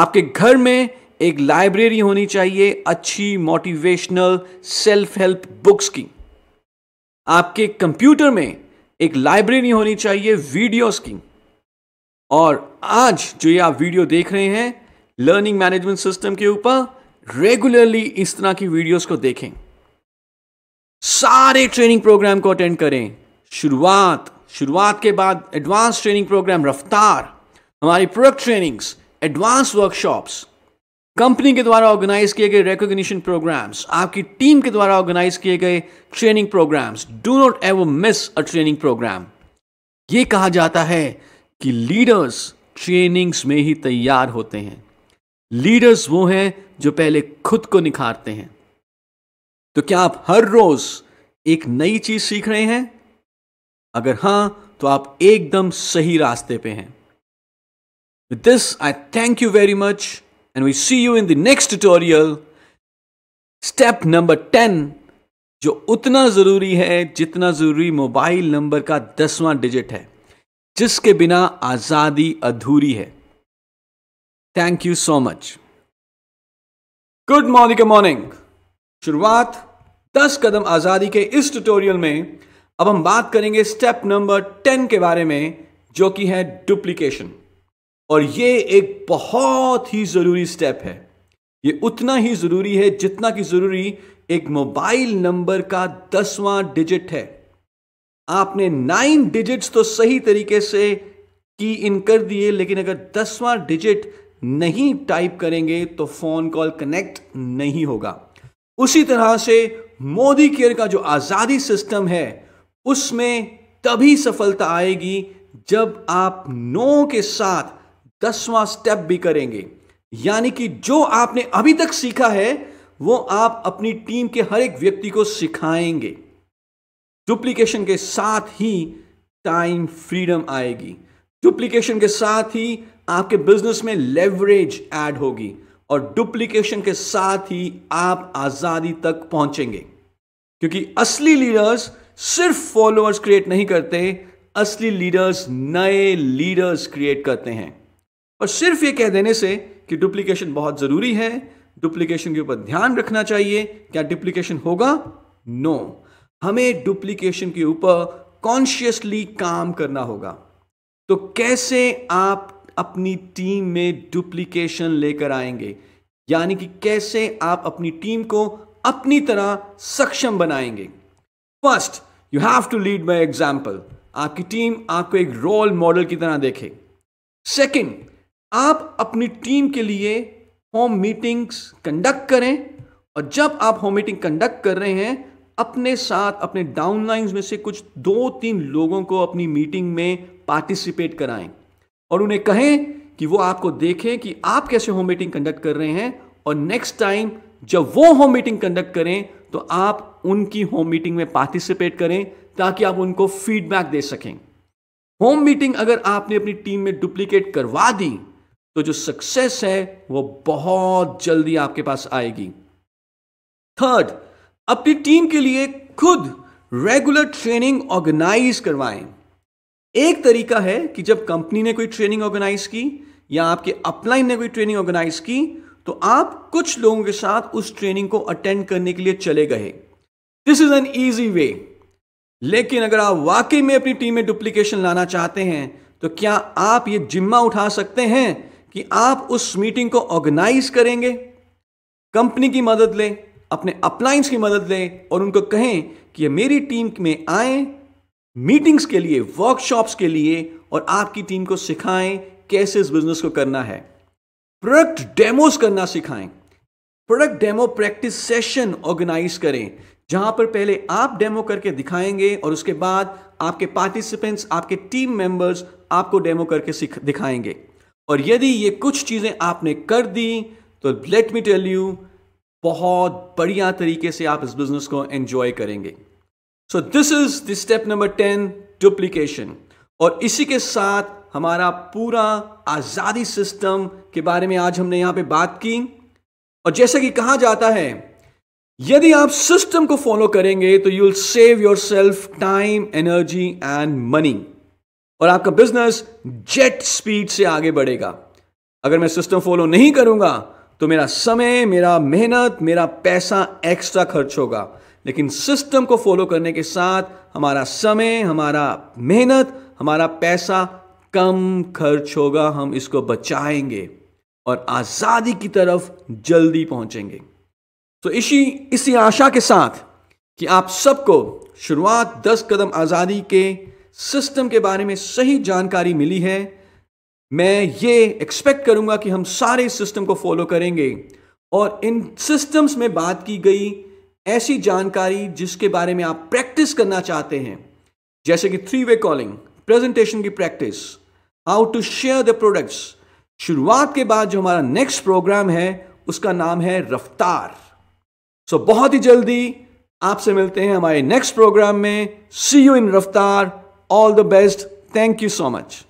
आपके घर में एक लाइब्रेरी होनी चाहिए अच्छी मोटिवेशनल सेल्फ हेल्प बुक्स की आपके कंप्यूटर में एक लाइब्रेरी होनी चाहिए वीडियोस की और आज जो ये आप वीडियो देख रहे हैं लर्निंग मैनेजमेंट सिस्टम के ऊपर रेगुलरली इस तरह की वीडियोस को देखें सारे ट्रेनिंग प्रोग्राम को अटेंड करें शुरुआत शुरुआत के बाद एडवांस ट्रेनिंग प्रोग्राम रफ्तार हमारी product trainings advance workshops company के द्वारा ऑर्गेनाइज किए गए रिकॉग्निशन प्रोग्राम्स आपकी टीम के द्वारा ऑर्गेनाइज किए गए training programs do not ever miss a training program ये कहा जाता है कि लीडर्स ट्रेनिंग्स में ही तैयार होते हैं लीडर्स वो हैं जो पहले खुद को निखारते हैं तो क्या आप हर रोज एक नई चीज सीख रहे हैं अगर हां तो आप एकदम सही रास्ते पे हैं this I thank you very much and we see you in the next tutorial step number ten जो उतना ज़रूरी है जितना ज़रूरी मोबाइल नंबर का दसवां डिजिट है जिसके बिना आज़ादी अधूरी है thank you so much good morning morning शुरुआत 10 कदम आज़ादी के इस ट्यूटोरियल में अब हम बात करेंगे स्टेप नंबर 10 के बारे में जो कि है डुप्लीकेशन और ये एक बहुत ही ज़रूरी स्टेप है ये उतना ही ज़रूरी है जितना कि ज़रूरी एक मोबाइल नंबर का दसवां डिजिट है आपने नाइन डिजिट्स तो सही तरीके से की इन कर दिए लेकिन अगर दसवां डिजिट नहीं टाइप करेंगे तो फ़ोन कॉल कनेक्ट नहीं होगा उसी तरह से मोदी केयर का जो आज़ादी सिस्टम है उसमें तभी सफलता आएगी जब आप नो के साथ दसवां स्टेप भी करेंगे यानी कि जो आपने अभी तक सीखा है वो आप अपनी टीम के हर एक व्यक्ति को सिखाएंगे डुप्लीकेशन के साथ ही टाइम फ्रीडम आएगी डुप्लीकेशन के साथ ही आपके बिजनेस में लेवरेज ऐड होगी और डुप्लीकेशन के साथ ही आप आज़ादी तक पहुंचेंगे क्योंकि असली लीडर्स सिर्फ फॉलोअर्स क्रिएट नहीं करते असली लीडर्स नए लीडर्स क्रिएट करते हैं और सिर्फ ये कह देने से कि डुप्लीकेशन बहुत ज़रूरी है डुप्लीकेशन के ऊपर ध्यान रखना चाहिए क्या डुप्लीकेशन होगा नो no. हमें डुप्लीकेशन के ऊपर कॉन्शियसली काम करना होगा तो कैसे आप अपनी टीम में डुप्लीकेशन लेकर आएंगे यानी कि कैसे आप अपनी टीम को अपनी तरह सक्षम बनाएंगे first you have to lead by example आपकी टीम आपको एक रोल मॉडल की तरह देखे सेकेंड आप अपनी टीम के लिए होम मीटिंग्स कंडक्ट करें और जब आप होम मीटिंग कंडक्ट कर रहे हैं अपने साथ अपने डाउनलाइंस में से कुछ दो तीन लोगों को अपनी मीटिंग में पार्टिसिपेट कराएं और उन्हें कहें कि वो आपको देखें कि आप कैसे होम मीटिंग कंडक्ट कर रहे हैं और नेक्स्ट टाइम जब वो होम मीटिंग कंडक्ट करें तो आप उनकी होम मीटिंग में पार्टिसिपेट करें ताकि आप उनको फीडबैक दे सकें होम मीटिंग अगर आपने अपनी टीम में डुप्लीकेट करवा दी तो जो सक्सेस है वो बहुत जल्दी आपके पास आएगी थर्ड अपनी टीम के लिए खुद रेगुलर ट्रेनिंग ऑर्गेनाइज करवाएं एक तरीका है कि जब कंपनी ने कोई ट्रेनिंग ऑर्गेनाइज की या आपके अपलाइन ने कोई ट्रेनिंग ऑर्गेनाइज की तो आप कुछ लोगों के साथ उस ट्रेनिंग को अटेंड करने के लिए चले गए this is an easy way लेकिन अगर आप वाकई में अपनी टीम में डुप्लीकेशन लाना चाहते हैं तो क्या आप ये जिम्मा उठा सकते हैं कि आप उस मीटिंग को ऑर्गेनाइज करेंगे कंपनी की मदद लें अपने अप्लाइंस की मदद लें और उनको कहें कि ये मेरी टीम में आए मीटिंग्स के लिए वर्कशॉप्स के लिए और आपकी टीम को सिखाएं कैसे इस बिजनेस को करना है प्रोडक्ट डेमोस करना सिखाएं product demo practice session organise करें जहां पर पहले आप डेमो करके दिखाएंगे और उसके बाद आपके पार्टिसिपेंट्स आपके टीम मेंबर्स आपको डेमो करके दिखाएंगे और यदि ये कुछ चीज़ें आपने कर दी तो लेट मी टेल यू बहुत बढ़िया तरीके से आप इस बिजनेस को एंजॉय करेंगे so this is the step number ten duplication और इसी के साथ हमारा पूरा आज़ादी सिस्टम के बारे में आज हमने यहाँ पे बात की और जैसा कि कहा जाता है यदि आप सिस्टम को फॉलो करेंगे तो you will save yourself time energy and money और आपका बिजनेस जेट स्पीड से आगे बढ़ेगा अगर मैं सिस्टम फॉलो नहीं करूंगा तो मेरा समय मेरा मेहनत मेरा पैसा एक्स्ट्रा खर्च होगा लेकिन सिस्टम को फॉलो करने के साथ हमारा समय हमारा मेहनत हमारा पैसा कम खर्च होगा हम इसको बचाएंगे और आज़ादी की तरफ जल्दी पहुंचेंगे तो इसी इसी आशा के साथ कि आप सबको शुरुआत दस कदम आज़ादी के सिस्टम के बारे में सही जानकारी मिली है मैं ये एक्सपेक्ट करूंगा कि हम सारे सिस्टम को फॉलो करेंगे और इन सिस्टम्स में बात की गई ऐसी जानकारी जिसके बारे में आप प्रैक्टिस करना चाहते हैं जैसे कि थ्री वे कॉलिंग प्रेजेंटेशन की practice how to share the products शुरुआत के बाद जो हमारा नेक्स्ट प्रोग्राम है उसका नाम है रफ्तार सो so, बहुत ही जल्दी आपसे मिलते हैं हमारे नेक्स्ट प्रोग्राम में सी यू इन रफ्तार All the best. Thank you so much.